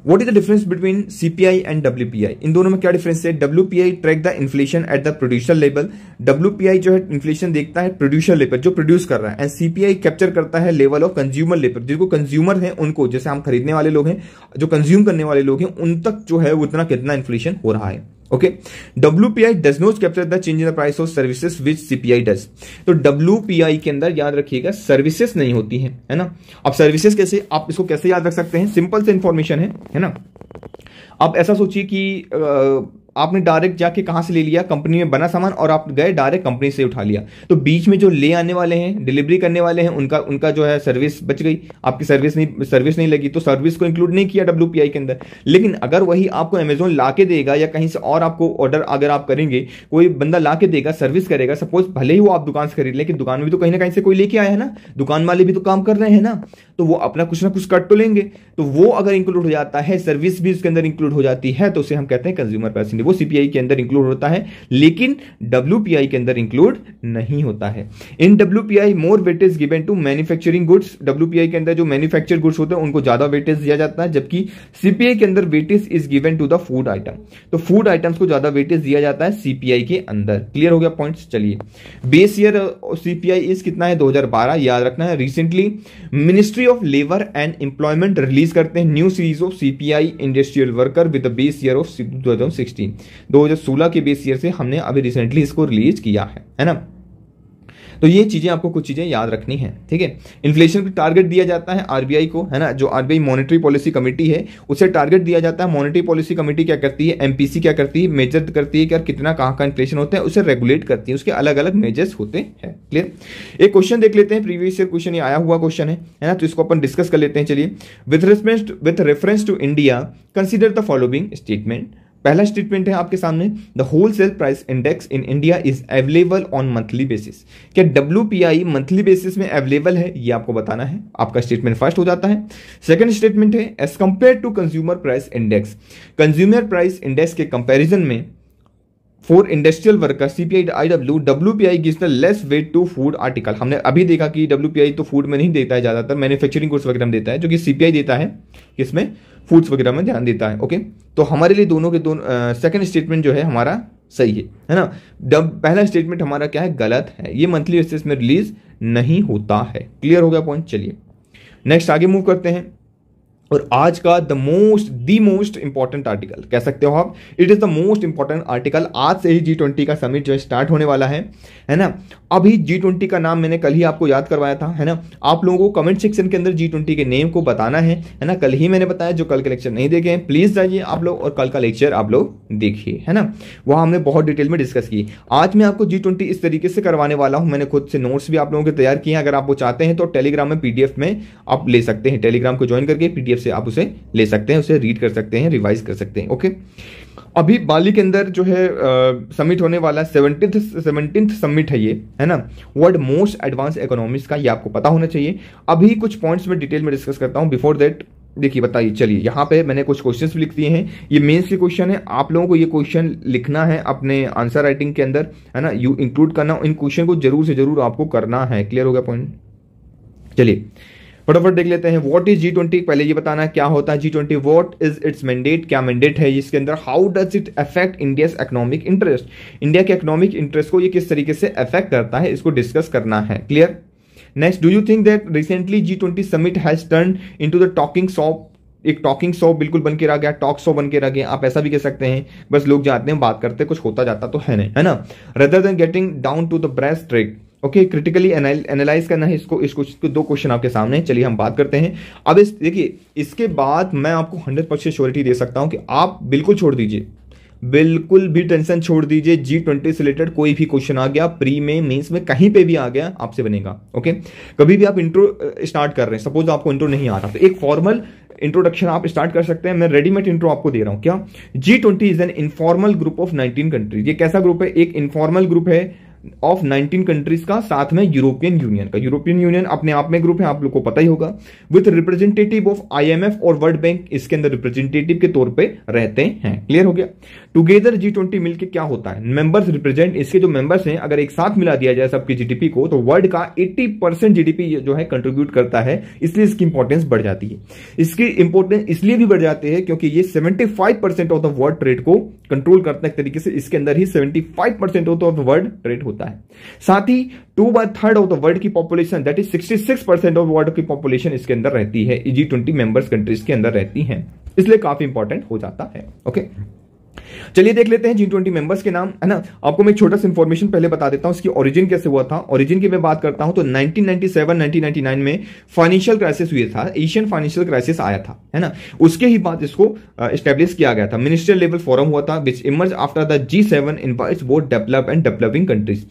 What is the difference between CPI and WPI इन दोनों में क्या डिफरेंस है WPI track the inflation at the producer level WPI जो है इन्फ्लेशन देखता है प्रोड्यूसर लेवल जो प्रोड्यूस कर रहा है एंड सीपीआई कैप्चर करता है लेवल ऑफ कंज्यूमर लेवल जिनको कंज्यूमर है उनको जैसे हम खरीदने वाले लोग हैं जो कंज्यूम करने वाले लोग हैं उन तक जो है उतना कितना इन्फ्लेशन हो रहा है okay wpi does not capture the in price of price which C P I does तो आई के अंदर याद रखिएगा सर्विसेज नहीं होती है है ना अब सर्विसेज कैसे आप इसको कैसे याद रख सकते हैं सिंपल से इंफॉर्मेशन है है ना आप ऐसा सोचिए कि आपने डायरेक्ट जाके कहाँ से ले लिया कंपनी में बना सामान और आप गए डायरेक्ट कंपनी से उठा लिया तो बीच में जो ले आने वाले हैं डिलीवरी करने वाले हैं उनका उनका जो है सर्विस बच गई आपकी सर्विस नहीं सर्विस नहीं लगी तो सर्विस को इंक्लूड नहीं किया डब्ल्यू के अंदर लेकिन अगर वही आपको अमेजोन ला देगा या कहीं से और आपको ऑर्डर अगर आप करेंगे कोई बंदा ला के देगा सर्विस करेगा सपोज भले ही वो आप दुकान से खरीद लेकिन दुकान में भी तो कहीं ना कहीं से कोई लेके आया है ना दुकान वाले भी तो काम कर रहे हैं ना तो वो अपना कुछ ना कुछ कट तो लेंगे तो वो अगर इंक्लूड हो जाता है सर्विस भी उसके अंदर इंक्लूड हो जाती है तो उसे हम कहते हैं कंज्यूमर पैसेंजर वो सीपीआई के अंदर इंक्लूड होता है लेकिन डब्ल्यू के अंदर इंक्लूड नहीं होता है in W more weightage given to manufacturing goods W के अंदर जो मैन्युफैक्चर गुड्स होते हैं उनको ज्यादा वेटेज दिया जाता है जबकि सीपीआई के अंदर weightage is given to the food item तो फूड आइटम्स को ज्यादा वेटेज दिया जाता है सीपीआई के अंदर क्लियर हो गया पॉइंट चलिए बेस ईयर सीपीआई इज कितना है दो याद रखना है recently ministry of labour and employment release करते हैं new series of CPI industrial worker with base year of 2016 2016 के बेस ईयर से हमने अभी रिसेंटली इसको रिलीज किया है है ना तो ये चीज़ें आपको कुछ चीज़ें याद रखनी है ठीक है इन्फ्लेशन का टारगेट दिया जाता है आरबीआई को है ना जो आरबीआई मॉनेटरी पॉलिसी कमेटी है उसे टारगेट दिया जाता है मॉनेटरी पॉलिसी कमेटी क्या करती है एमपीसी क्या करती है मेजर करती है कि यार कितना कहाँ का इन्फ्लेशन होता है उसे रेगुलेट करती है उसके अलग अलग मेजर्स होते हैं क्लियर एक क्वेश्चन देख लेते हैं प्रीवियस ईयर क्वेश्चन ये आया हुआ क्वेश्चन है है ना तो इसको अपन डिस्कस कर लेते हैं चलिए with response with reference to India consider the following statement पहला स्टेटमेंट है आपके सामने the wholesale price index in India is available on monthly basis क्या डब्ल्यू मंथली बेसिस में अवेलेबल है ये आपको बताना है आपका स्टेटमेंट फर्स्ट हो जाता है सेकेंड स्टेटमेंट है as compare to consumer price index consumer price index के कंपेरिजन में for industrial worker CPI P I gives the less weight to food article हमने अभी देखा कि डब्ल्यू पी आई तो फूड में नहीं देता है ज्यादातर मैन्युफैक्चरिंग गुड्स वगैरह में देता है जो कि सीपीआई देता है इसमें फूड्स वगैरह में ध्यान देता है ओके तो हमारे लिए दोनों के दोनों सेकेंड स्टेटमेंट जो है हमारा सही है है ना डब पहला स्टेटमेंट हमारा क्या है गलत है ये मंथली बेसिस में रिलीज नहीं होता है क्लियर हो गया पॉइंट चलिए नेक्स्ट आगे मूव करते हैं और आज का the most the most important article कह सकते हो आप it is the most important article आज से ही जी ट्वेंटी का समिट जो है स्टार्ट होने वाला है है ना अभी जी ट्वेंटी का नाम मैंने कल ही आपको याद करवाया था है ना आप लोगों को कमेंट सेक्शन के अंदर जी ट्वेंटी के नेम को बताना है है ना कल ही मैंने बताया जो कल के लेक्चर नहीं देखे हैं प्लीज़ जाइए आप लोग और कल का लेक्चर आप लोग देखिए है ना वहां हमने बहुत डिटेल में डिस्कस की आज मैं आपको जी ट्वेंटी इस तरीके से करवाने वाला हूं मैंने खुद से नोट्स भी आप लोगों के तैयार किए हैं अगर आप वो चाहते हैं तो टेलीग्राम में पीडीएफ में आप ले सकते हैं टेलीग्राम को ज्वाइन करके पी पीडीएफ से आप उसे ले सकते हैं उसे रीड कर सकते हैं रिवाइज कर सकते हैं ओके अभी बाली के अंदर जो है समिट होने वाला सेवनटीन सेवनटीन समिट है ये है ना वर्ल्ड मोस्ट एडवांस इकोनॉमिक्स का ये आपको पता होना चाहिए अभी कुछ पॉइंट्स में डिटेल में डिस्कस करता हूँ बिफोर दैट देखिए बताइए चलिए यहाँ पे मैंने कुछ क्वेश्चंस भी लिख दिए हैं ये मेंस के क्वेश्चन है आप लोगों को ये क्वेश्चन लिखना है अपने आंसर राइटिंग के अंदर है ना यू इंक्लूड करना इन क्वेश्चन को जरूर से जरूर आपको करना है क्लियर हो गया पॉइंट चलिए फटाफट देख लेते हैं वॉट इज जी ट्वेंटी पहले ये बताना क्या होता है G twenty what is its mandate क्या मैंडेट है इसके अंदर how does it affect India economic interest India के इकोनॉमिक इंटरेस्ट को ये किस तरीके से अफेक्ट करता है इसको डिस्कस करना है clear next do you think that recently G twenty summit has turn in to the talking shop एक टॉकिंग शो बिल्कुल बन के रह गया टॉक शो बन के रह गया आप ऐसा भी कह सकते हैं बस लोग जाते हैं बात करते हैं कुछ होता जाता तो है नहीं है ना rather than getting down to the brass ट्रिक ओके क्रिटिकली एनालाइज करना है इसको इस क्वेश्चन को दो क्वेश्चन आपके सामने चलिए हम बात करते हैं अब इस देखिए इसके बाद मैं आपको हंड्रेड परसेंट श्योरिटी दे सकता हूं कि आप बिल्कुल छोड़ दीजिए बिल्कुल भी टेंशन छोड़ दीजिए जी ट्वेंटी से रिलेटेड कोई भी क्वेश्चन आ गया प्री में मेंस में कहीं पे भी आ गया आपसे बनेगा ओके कभी भी आप इंट्रो स्टार्ट कर रहे हैं सपोज आपको इंट्रो नहीं आ रहा तो एक फॉर्मल इंट्रोडक्शन आप स्टार्ट कर सकते हैं मैं रेडीमेड इंट्रो आपको दे रहा हूं क्या G twenty is an informal group of nineteen countries ये कैसा ग्रुप है एक इनफॉर्मल ग्रुप है ऑफ 19 कंट्रीज का साथ में यूरोपियन यूनियन का यूरोपियन यूनियन अपने आप में ग्रुप है आप लोग को पता ही होगा विथ रिप्रेजेंटेटिव ऑफ आईएमएफ और वर्ल्ड बैंक इसके अंदर रिप्रेजेंटेटिव के तौर पे रहते हैं क्लियर हो गया टुगेदर जी ट्वेंटी मिलकर क्या होता है मेंबर्स रिप्रेजेंट इसके जो मेंबर्स हैं अगर एक साथ मिला दिया जाए सबकी जीडीपी को तो वर्ल्ड का 80 परसेंट जीडीपी जो है कंट्रीब्यूट करता है इसलिए इसकी इंपॉर्टेंस बढ़ जाती है इसकी इंपॉर्टेंस इसलिए भी बढ़ जाती है क्योंकि ये 75 percent of the world trade को कंट्रोल करता है एक तरीके से इसके अंदर ही 75 percent of the world trade होता है साथ ही two by third of the world की population that is 66 percent of world की पॉपुलेशन इसके अंदर रहती है जी ट्वेंटी मेंबर्स कंट्रीज के अंदर रहती है इसलिए काफी इंपॉर्टेंट हो जाता है ओके okay? चलिए देख लेते हैं जी ट्वेंटी मेंबर्स के नाम है ना आपको मैं एक छोटा सा इन्फॉर्मेशन पहले बता देता हूँ इसकी ओरिजिन कैसे हुआ था ओरिजिन की मैं बात करता हूँ तो 1997 1999 में फाइनेंशियल क्राइसिस हुआ था एशियन फाइनेंशियल क्राइसिस आया था है ना उसके ही बाद इसको स्टेब्लिश किया गया था मिनिस्ट्रियल लेवल फॉरम हुआ था which emerge after the G seven in both develop and developing countries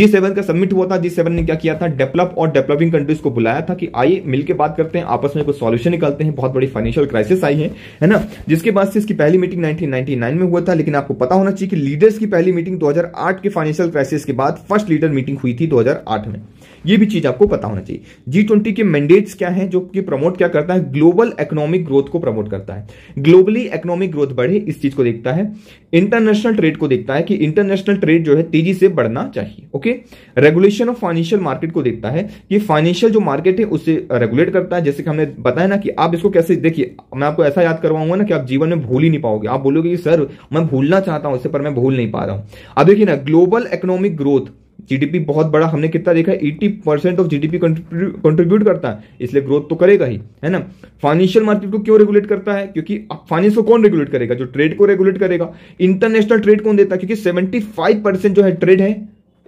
G का सबमिट हुआ था जी ने क्या किया था डेवलप और डेवलपिंग कंट्रीज को बुलाया था कि आइए मिलकर बात करते हैं आपस में कुछ सोल्यूशन निकालते हैं बहुत बड़ी फाइनेंशियल क्राइसिस आई है है ना जिसके बाद से इसकी पहली मीटिंग 1999 में हुआ होता लेकिन आपको पता होना चाहिए कि लीडर्स की पहली मीटिंग 2008 के फाइनेंशियल क्राइसिस के बाद फर्स्ट लीडर मीटिंग हुई थी 2008 में ये भी चीज आपको पता होना चाहिए जी ट्वेंटी के मैंडेट्स क्या है जो कि प्रमोट क्या करता है ग्लोबल इकोनॉमिक ग्रोथ को प्रमोट करता है ग्लोबली इकोनॉमिक ग्रोथ बढ़े इस चीज को देखता है इंटरनेशनल ट्रेड को देखता है कि इंटरनेशनल ट्रेड जो है तेजी से बढ़ना चाहिए okay regulation of financial market को देखता है कि फाइनेंशियल जो मार्केट है उसे रेगुलेट करता है जैसे कि हमने बताया ना कि आप इसको कैसे देखिए मैं आपको ऐसा याद करवाऊंगा ना कि आप जीवन में भूल ही नहीं पाओगे आप बोलोगे कि सर मैं भूलना चाहता हूं इसे पर मैं भूल नहीं पा रहा हूं अब देखिए ना ग्लोबल इकोनॉमिक ग्रोथ जीडीपी बहुत बड़ा हमने कितना देखा eighty percent of GDP contribute करता है इसलिए ग्रोथ तो करेगा ही है ना फाइनेंशियल मार्केट को क्यों रेगुलेट करता है क्योंकि फाइनेंस को कौन रेगुलेट करेगा जो ट्रेड को रेगुलेट करेगा इंटरनेशनल ट्रेड कौन देता है क्योंकि सेवेंटी फाइव परसेंट जो है ट्रेड है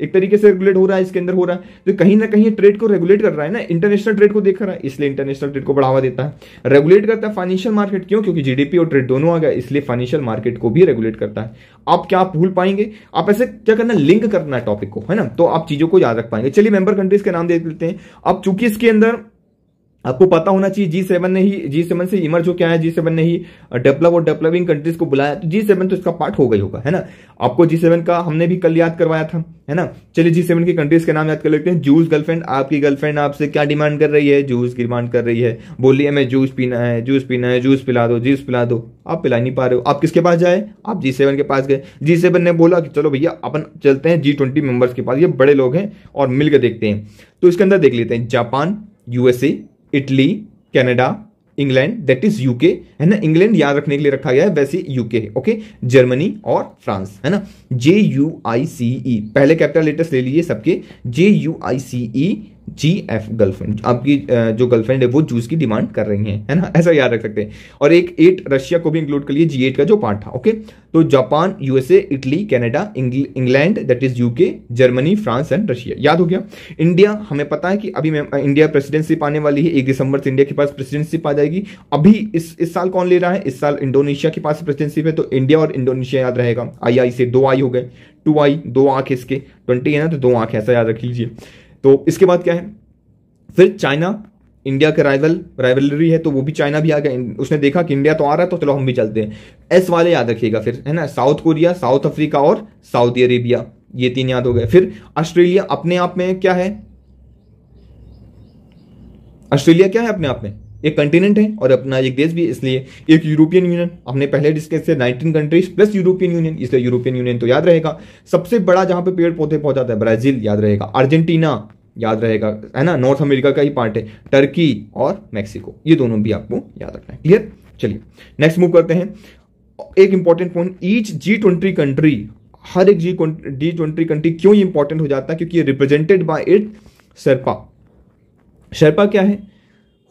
एक तरीके से रेगुलेट हो रहा है इसके अंदर हो रहा है तो कहीं ना कहीं ट्रेड को रेगुलेट कर रहा है ना इंटरनेशनल ट्रेड को देख रहा है इसलिए इंटरनेशनल ट्रेड को बढ़ावा देता है रेगुलेट करता है फाइनेंशियल मार्केट क्यों क्योंकि जीडीपी और ट्रेड दोनों आ गया इसलिए फाइनेंशियल मार्केट को भी रेगुलेट करता है आप क्या भूल पाएंगे आप ऐसे क्या करना लिंक करना है टॉपिक को है ना तो आप चीजों को याद रख पाएंगे चलिए मेंबर कंट्रीज के नाम देख लेते हैं अब चूंकि इसके अंदर आपको पता होना चाहिए जी सेवन ने ही जी सेवन से जो क्या है जी सेवन ने ही डेवलप और डेवलपिंग कंट्रीज को बुलाया तो जी सेवन तो इसका पार्ट हो गई होगा है ना आपको जी सेवन का हमने भी कल याद करवाया था है ना चलिए जी सेवन की कंट्रीज के नाम याद कर लेते हैं जूस गर्लफ्रेंड आपकी गर्लफ्रेंड आपसे क्या डिमांड कर रही है जूस की डिमांड कर रही है बोलिए हमें जूस पीना है जूस पीना है जूस पिला दो जूस पिला दो आप पिला नहीं पा रहे हो आप किसके पास जाए आप जी सेवन के पास गए जी सेवन ने बोला कि चलो भैया अपन चलते हैं जी ट्वेंटी मेंबर्स के पास ये बड़े लोग हैं और मिलकर देखते हैं तो इसके अंदर देख लेते हैं Japan USA Italy Canada England that is UK है ना इंग्लैंड याद रखने के लिए रखा गया है वैसे यूके है ओके जर्मनी और फ्रांस है ना जे यू आई सी ई पहले कैपिटल लेटर्स ले लीजिए सबके J U I C E G F girlfriend आपकी जो गर्लफ्रेंड है वो जूस की डिमांड कर रही है है ना ऐसा याद रख सकते हैं और एक एट रशिया को भी इंक्लूड कर लिए जी एट का जो पार्ट था ओके तो Japan USA Italy Canada England that is UK Germany France and Russia याद हो गया इंडिया हमें पता है कि अभी इंडिया प्रेसिडेंसी आने वाली है एक दिसंबर से इंडिया के पास प्रेसिडेंटशिप आ जाएगी अभी इस इस साल कौन ले रहा है इस साल इंडोनेशिया के पास प्रेसिडेंसी है तो इंडिया और इंडोनेशिया याद रहेगा आई आई से दो आई हो गए टू आई दो आंख इसके ट्वेंटी है ना तो दो आंख ऐसा याद रख लीजिए तो इसके बाद क्या है फिर चाइना इंडिया का राइवल राइवलरी है तो वो भी चाइना भी आ गया उसने देखा कि इंडिया तो आ रहा है तो चलो हम भी चलते हैं एस वाले याद रखिएगा फिर है ना साउथ कोरिया साउथ अफ्रीका और सऊदी अरेबिया ये तीन याद हो गए फिर ऑस्ट्रेलिया अपने आप में क्या है ऑस्ट्रेलिया क्या है अपने आप में एक कंटिनेंट है और अपना एक देश भी इसलिए एक यूरोपियन यूनियन हमने पहले डिस्कस किया nineteen countries plus European Union इसलिए यूरोपियन यूनियन तो याद रहेगा सबसे बड़ा जहां पे पेड़ पौधे पहुंच है ब्राजील याद रहेगा अर्जेंटीना याद रहेगा है ना नॉर्थ अमेरिका का ही पार्ट है टर्की और मैक्सिको ये दोनों भी आपको याद रखना है क्लियर चलिए नेक्स्ट मूव करते हैं एक important point each G twenty country हर एक जी डी ट्वेंटी कंट्री क्यों इंपॉर्टेंट हो जाता है क्योंकि ये represented by it sherpa sherpa क्या है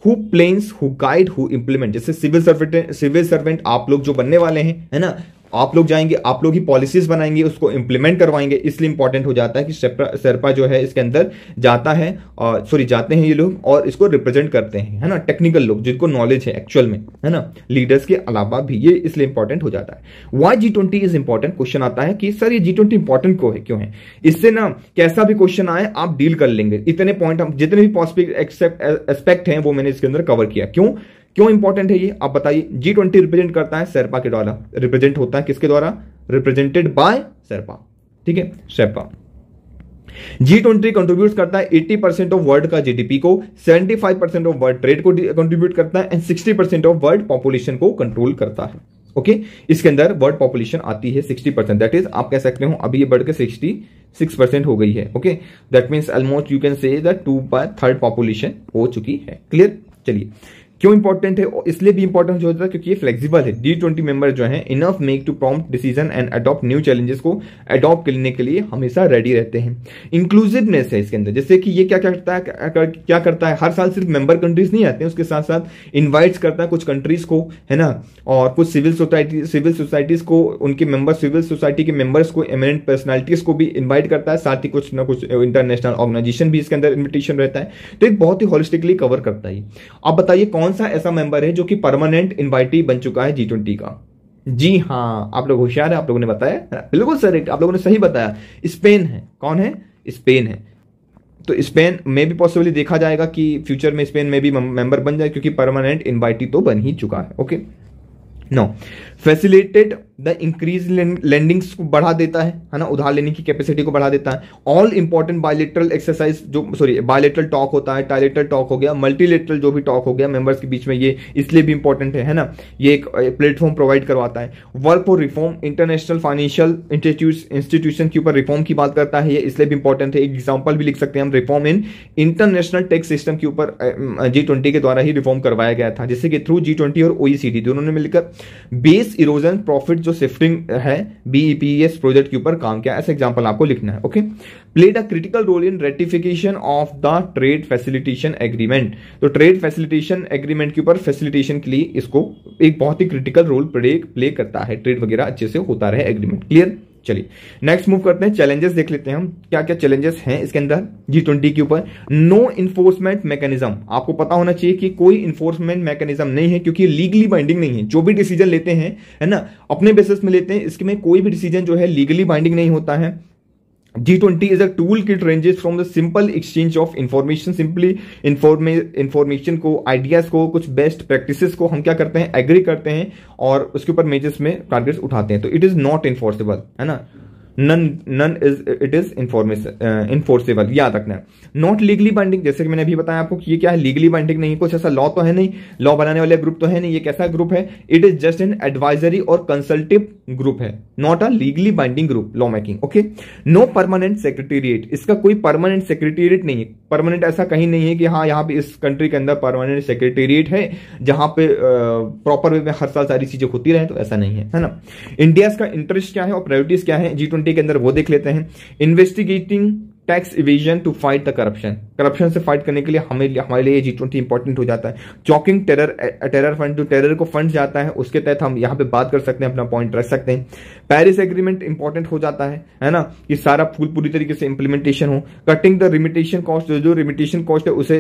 who plans who guide who implement जैसे सिविल सर्वेंट सिविल सर्वेंट आप लोग जो बनने वाले हैं है ना आप लोग जाएंगे आप लोग ही पॉलिसीज बनाएंगे उसको इंप्लीमेंट करवाएंगे इसलिए इंपॉर्टेंट हो जाता है कि सरपा जो है इसके अंदर जाता है सॉरी जाते हैं ये लोग और इसको रिप्रेजेंट करते हैं है ना टेक्निकल लोग जिनको नॉलेज है एक्चुअल में है ना लीडर्स के अलावा भी ये इसलिए इंपॉर्टेंट हो जाता है why G twenty is important question आता है कि सर ये जी ट्वेंटी इंपॉर्टेंट क्यों है क्यों है इससे ना कैसा भी क्वेश्चन आए आप डील कर लेंगे इतने पॉइंट हम जितने भी पॉसिबल एस्पेक्ट हैं वो मैंने इसके अंदर कवर किया क्यों क्यों इंपॉर्टेंट है ये आप बताइए जी ट्वेंटी रिप्रेजेंट करता है सरपा के द्वारा रिप्रेजेंट होता है किसके द्वारा रिप्रेजेंटेड बाय सरपा ठीक है सरपा जी ट्वेंटी कंट्रीब्यूट करता है 80 परसेंट ऑफ वर्ल्ड का जीडीपी को 75 परसेंट ऑफ वर्ल्ड ट्रेड को कंट्रीब्यूट करता है and 60 percent of world population को कंट्रोल करता है ओके okay? इसके अंदर वर्ल्ड पॉपुलेशन आती है 60 परसेंट दैट इज आप कह सकते हो अभी ये बढ़ के सिक्सटी सिक्स परसेंट हो गई है okay that means almost you can say two by third population हो चुकी है क्लियर चलिए क्यों इंपॉर्टेंट है इसलिए भी इंपॉर्टेंट हो जाता है क्योंकि ये फ्लेक्सिबल है डी ट्वेंटी मेंबर जो है enough make to prompt decision and adopt new challenges को अडॉप्ट करने के लिए हमेशा रेडी रहते हैं इंक्लूसिवनेस है इसके अंदर जैसे कि ये क्या करता है क्या करता है हर साल सिर्फ मेंबर कंट्रीज नहीं आते हैं उसके साथ साथ इन्वाइट्स करता है कुछ कंट्रीज को है ना और कुछ सिविल सोसाइटी सिविल सोसाइटीज को उनके मेंबर सिविल सोसाइटी के मेंबर्स को एमिनेंट पर्सनैलिटीज को भी इन्वाइट करता है साथ ही कुछ ना कुछ इंटरनेशनल ऑर्गेनाइजेशन भी इसके अंदर इन्विटेशन रहता है तो एक बहुत ही होलिस्टिकली कवर करता है आप बताइए कौन कौन सा ऐसा मेंबर है जो कि परमानेंट इन्वाइटी बन चुका है जी ट्वेंटी का जी हाँ आप लोग होशियार है आप लोगों ने बताया बिल्कुल सर आप लोगों ने सही बताया स्पेन है कौन है स्पेन है तो स्पेन में भी पॉसिबली देखा जाएगा कि फ्यूचर में स्पेन में भी मेंबर बन जाए क्योंकि परमानेंट इन्वाइटी तो बन ही चुका है okay no facilitate the increase lendings को बढ़ा देता है है ना उधार लेने की कैपेसिटी को बढ़ा देता है ऑल इंपॉर्टेंट बायोलिट्रल एक्सरसाइज जो सॉरी बायोलिट्रल टॉक होता है टाइलेट्रल टॉक हो गया मल्टीलेटरल जो भी टॉक हो गया मेंबर्स के बीच में ये इसलिए भी इंपॉर्टेंट है है ना ये एक प्लेटफॉर्म प्रोवाइड करवाता है work for reform international financial institution के ऊपर रिफॉर्म की बात करता है ये इसलिए भी इंपॉर्टेंट है एक एग्जाम्पल भी लिख सकते हैं हम reform in international tax system के ऊपर जी के द्वारा ही रिफॉर्म करवाया गया था जिससे कि थ्रू जी और ओईसीडी e दोनों ने मिलकर बेस इरोजन प्रॉफिट जो शिफ्टिंग है बीईपीएस प्रोजेक्ट e e के ऊपर काम किया ऐसे एग्जांपल आपको लिखना है okay played a critical role in ratification of the trade facilitation agreement तो ट्रेड फैसिलिटेशन एग्रीमेंट के ऊपर फैसिलिटेशन के लिए इसको एक बहुत ही क्रिटिकल रोल प्ले करता है ट्रेड वगैरह अच्छे से होता रहे एग्रीमेंट क्लियर चलिए नेक्स्ट मूव करते हैं चैलेंजेस देख लेते हैं हम क्या क्या चैलेंजेस हैं इसके अंदर जी ट्वेंटी के ऊपर नो इन्फोर्समेंट मैकेनिज्म आपको पता होना चाहिए कि कोई इन्फोर्समेंट मैकेनिज्म नहीं है क्योंकि लीगली बाइंडिंग नहीं है जो भी डिसीजन लेते हैं है ना अपने बेसिस में लेते हैं इसमें कोई भी डिसीजन जो है लीगली बाइंडिंग नहीं होता है G20 is a tool kit ranges from the simple exchange of information simply information को ideas को कुछ best practices को हम क्या करते हैं agree करते हैं और उसके ऊपर मेजर्स में targets उठाते हैं तो it is not enforceable है ना none none is it is enforceable याद रखना है नॉट लीगली बाइंडिंग जैसे कि मैंने अभी बताया आपको कि ये क्या है लीगली बाइंडिंग नहीं कुछ ऐसा लॉ तो है नहीं लॉ बनाने वाले ग्रुप तो है नहीं ये कैसा ग्रुप है it is just an advisory और कंसल्टिव ग्रुप है not a legally binding group law making okay no permanent secretariat इसका कोई परमानेंट सेक्रेटेरिएट नहीं है परमानेंट ऐसा कहीं नहीं है कि हाँ यहाँ पे इस कंट्री के अंदर परमानेंट सेक्रेटेरिएट है जहां पे प्रॉपर uh, वे में हर साल सारी चीजें होती रहे तो ऐसा नहीं है है ना इंडिया का इंटरेस्ट क्या है और प्रायोरिटीज क्या है जी ट्वेंटी के अंदर वो देख लेते हैं investigating tax evasion to fight the corruption corruption से फाइट करने के लिए हमें हमारे लिए जी ट्वेंटी इंपॉर्टेंट हो जाता है चौकिंग टेरर टेरर फंड जो टेरर को फंड जाता है उसके तहत हम यहाँ पे बात कर सकते हैं अपना पॉइंट रख सकते हैं पेरिस एग्रीमेंट इंपॉर्टेंट हो जाता है है ना कि सारा फूल पूरी तरीके से इंप्लीमेंटेशन हो कटिंग द रिमिटेशन कॉस्ट जो रिमिटेशन कॉस्ट है उसे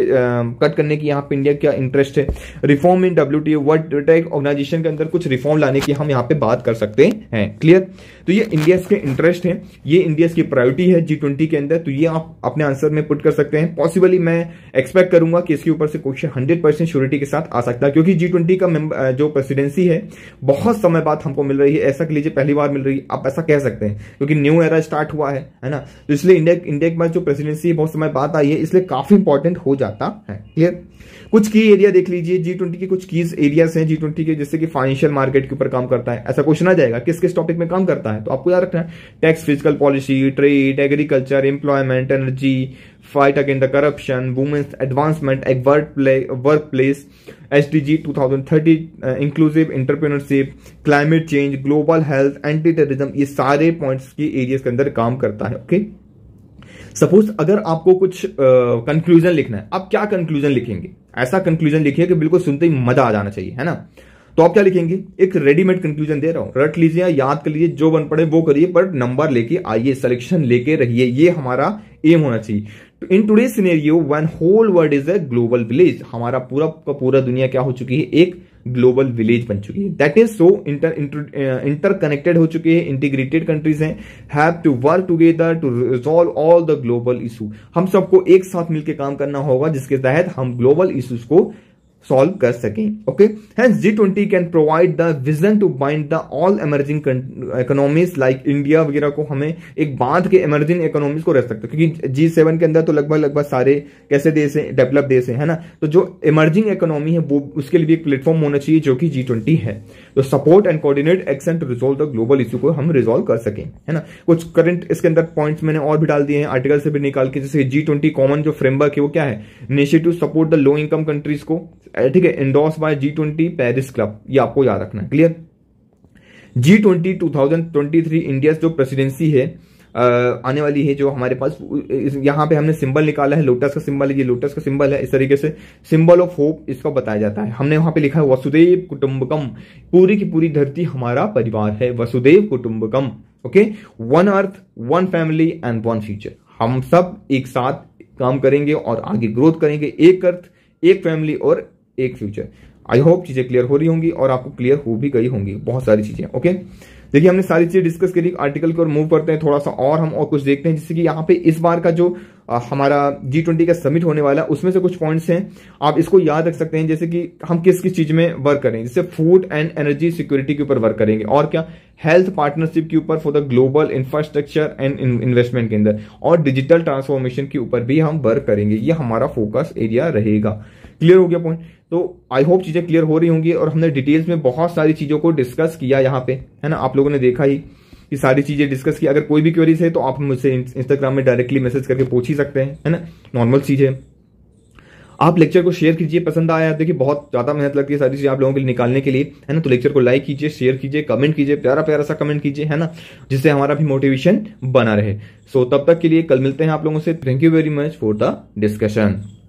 कट करने की यहाँ पे इंडिया क्या इंटरेस्ट है reform in W T world trade organisation के अंदर कुछ रिफॉर्म लाने की हम यहाँ पे बात कर सकते हैं क्लियर तो ये इंडिया के इंटरेस्ट है ये इंडिया की प्रायोरिटी है जी ट्वेंटी के अंदर तो ये आप अपने आंसर में पुट कर सकते हैं पॉसिबली मैं एक्सपेक्ट करूंगा कि इसके ऊपर से क्वेश्चन हंड्रेड परसेंट श्योरिटी के साथ आ सकता है क्योंकि जी ट्वेंटी का जो प्रेसिडेंसी है बहुत समय बाद हमको मिल रही है ऐसा के लीजिए पहली बार मिल रही आप ऐसा कह सकते हैं क्योंकि न्यू एरा स्टार्ट हुआ है है ना तो इसलिए इंडिया इंडिया के पास जो प्रेसिडेंसी बहुत समय बाद आई है इसलिए काफी इंपॉर्टेंट हो जाता है क्लियर कुछ की एरिया देख लीजिए जी ट्वेंटी के कुछ कीज एरियाज हैं जी ट्वेंटी के जैसे कि फाइनेंशियल मार्केट के ऊपर काम करता है ऐसा क्वेश्चन आ जाएगा किस किस टॉपिक में काम करता है तो आपको याद रखना है tax fiscal policy trade agriculture employment energy fight against the corruption women's advancement at work place S D G two thousand thirty inclusive entrepreneurship climate change global health anti terrorism ये सारे पॉइंट्स के areas के अंदर काम करता है okay okay? Suppose अगर आपको कुछ कंक्लूजन uh, लिखना है आप क्या कंक्लूजन लिखेंगे ऐसा कंक्लूजन लिखिए कि बिल्कुल सुनते ही मजा आ जाना चाहिए है ना तो आप क्या लिखेंगे एक रेडीमेड कंक्लूजन दे रहा हूं रट लीजिए याद कर लीजिए जो बन पड़े वो करिए बट नंबर लेके आइए सिलेक्शन लेके रहिए ये हमारा एम होना चाहिए तो in today scenario one whole world is a global village हमारा पूरा का पूरा दुनिया क्या हो चुकी है एक ग्लोबल विलेज बन चुकी है that is so inter interconnected हो चुके हैं इंटीग्रेटेड कंट्रीज हैं have to work together to resolve all the global issue हम सबको एक साथ मिलकर काम करना होगा जिसके तहत हम ग्लोबल इशूज को सॉल्व कर सकें okay hence G twenty can provide the vision to bind the all emerging economies like India वगैरह को हमें एक बांध के इमर्जिंग इकोनॉमीज को रख सकते क्योंकि जी सेवन के अंदर तो लगभग लगभग सारे कैसे देश हैं डेवलप देश हैं है ना तो जो इमर्जिंग इकोनॉमी है वो उसके लिए भी एक प्लेटफॉर्म होना चाहिए जो कि जी ट्वेंटी है तो support and coordinate action to resolve the global issue को हम रिजोल्व कर सकें है ना कुछ करंट इसके अंदर पॉइंट्स मैंने और भी डाल दिए हैं आर्टिकल से भी निकाल के जैसे जी ट्वेंटी कॉमन जो फ्रेमवर्क है वो क्या है to support the low income countries को ठीक है endorse by G twenty Paris Club ये आपको याद रखना है clear G twenty two thousand twenty three India जो प्रेसिडेंसी है आने वाली है जो हमारे पास यहाँ पे हमने सिंबल निकाला है लोटस का सिंबल है ये लोटस का सिंबल है इस तरीके से सिंबल ऑफ होप इसको बताया जाता है हमने वहां पे लिखा है वसुदेव कुटुंबकम पूरी की पूरी धरती हमारा परिवार है वसुदेव कुटुंबकम okay one earth one family and one future हम सब एक साथ काम करेंगे और आगे ग्रोथ करेंगे एक अर्थ एक फैमिली और एक फ्यूचर आई होप चीजें क्लियर हो रही होंगी और आपको क्लियर हो भी गई होंगी बहुत सारी चीजें ओके देखिए हमने सारी चीजें डिस्कस करी आर्टिकल की ओर मूव करते हैं थोड़ा सा और हम और कुछ देखते हैं जैसे कि यहाँ पे इस बार का जो आ, हमारा जी ट्वेंटी का समिट होने वाला है उसमें से कुछ पॉइंट्स हैं आप इसको याद रख सकते हैं जैसे कि हम किस किस चीज में वर्क करेंगे जैसे फूड एंड एनर्जी सिक्योरिटी के ऊपर वर्क करेंगे और क्या हेल्थ पार्टनरशिप के ऊपर for the global infrastructure and investment के अंदर और डिजिटल ट्रांसफॉर्मेशन के ऊपर भी हम वर्क करेंगे ये हमारा फोकस एरिया रहेगा क्लियर हो गया पॉइंट तो आई होप चीज़ें क्लियर हो रही होंगी और हमने डिटेल्स में बहुत सारी चीज़ों को डिस्कस किया यहाँ पे है ना आप लोगों ने देखा ही कि सारी चीज़ें डिस्कस की अगर कोई भी क्वेरीज है तो आप मुझसे इंस्टाग्राम में डायरेक्टली मैसेज करके पूछ ही सकते हैं है ना नॉर्मल चीज़ है आप लेक्चर को शेयर कीजिए पसंद आया देखिए बहुत ज़्यादा मेहनत लगती है सारी चीज़ें आप लोगों के लिए निकालने के लिए है ना तो लेक्चर को लाइक कीजिए शेयर कीजिए कमेंट कीजिए प्यारा प्यारा सा कमेंट कीजिए है ना जिससे हमारा भी मोटिवेशन बना रहे सो तब तक के लिए कल मिलते हैं आप लोगों से thank you very much for the discussion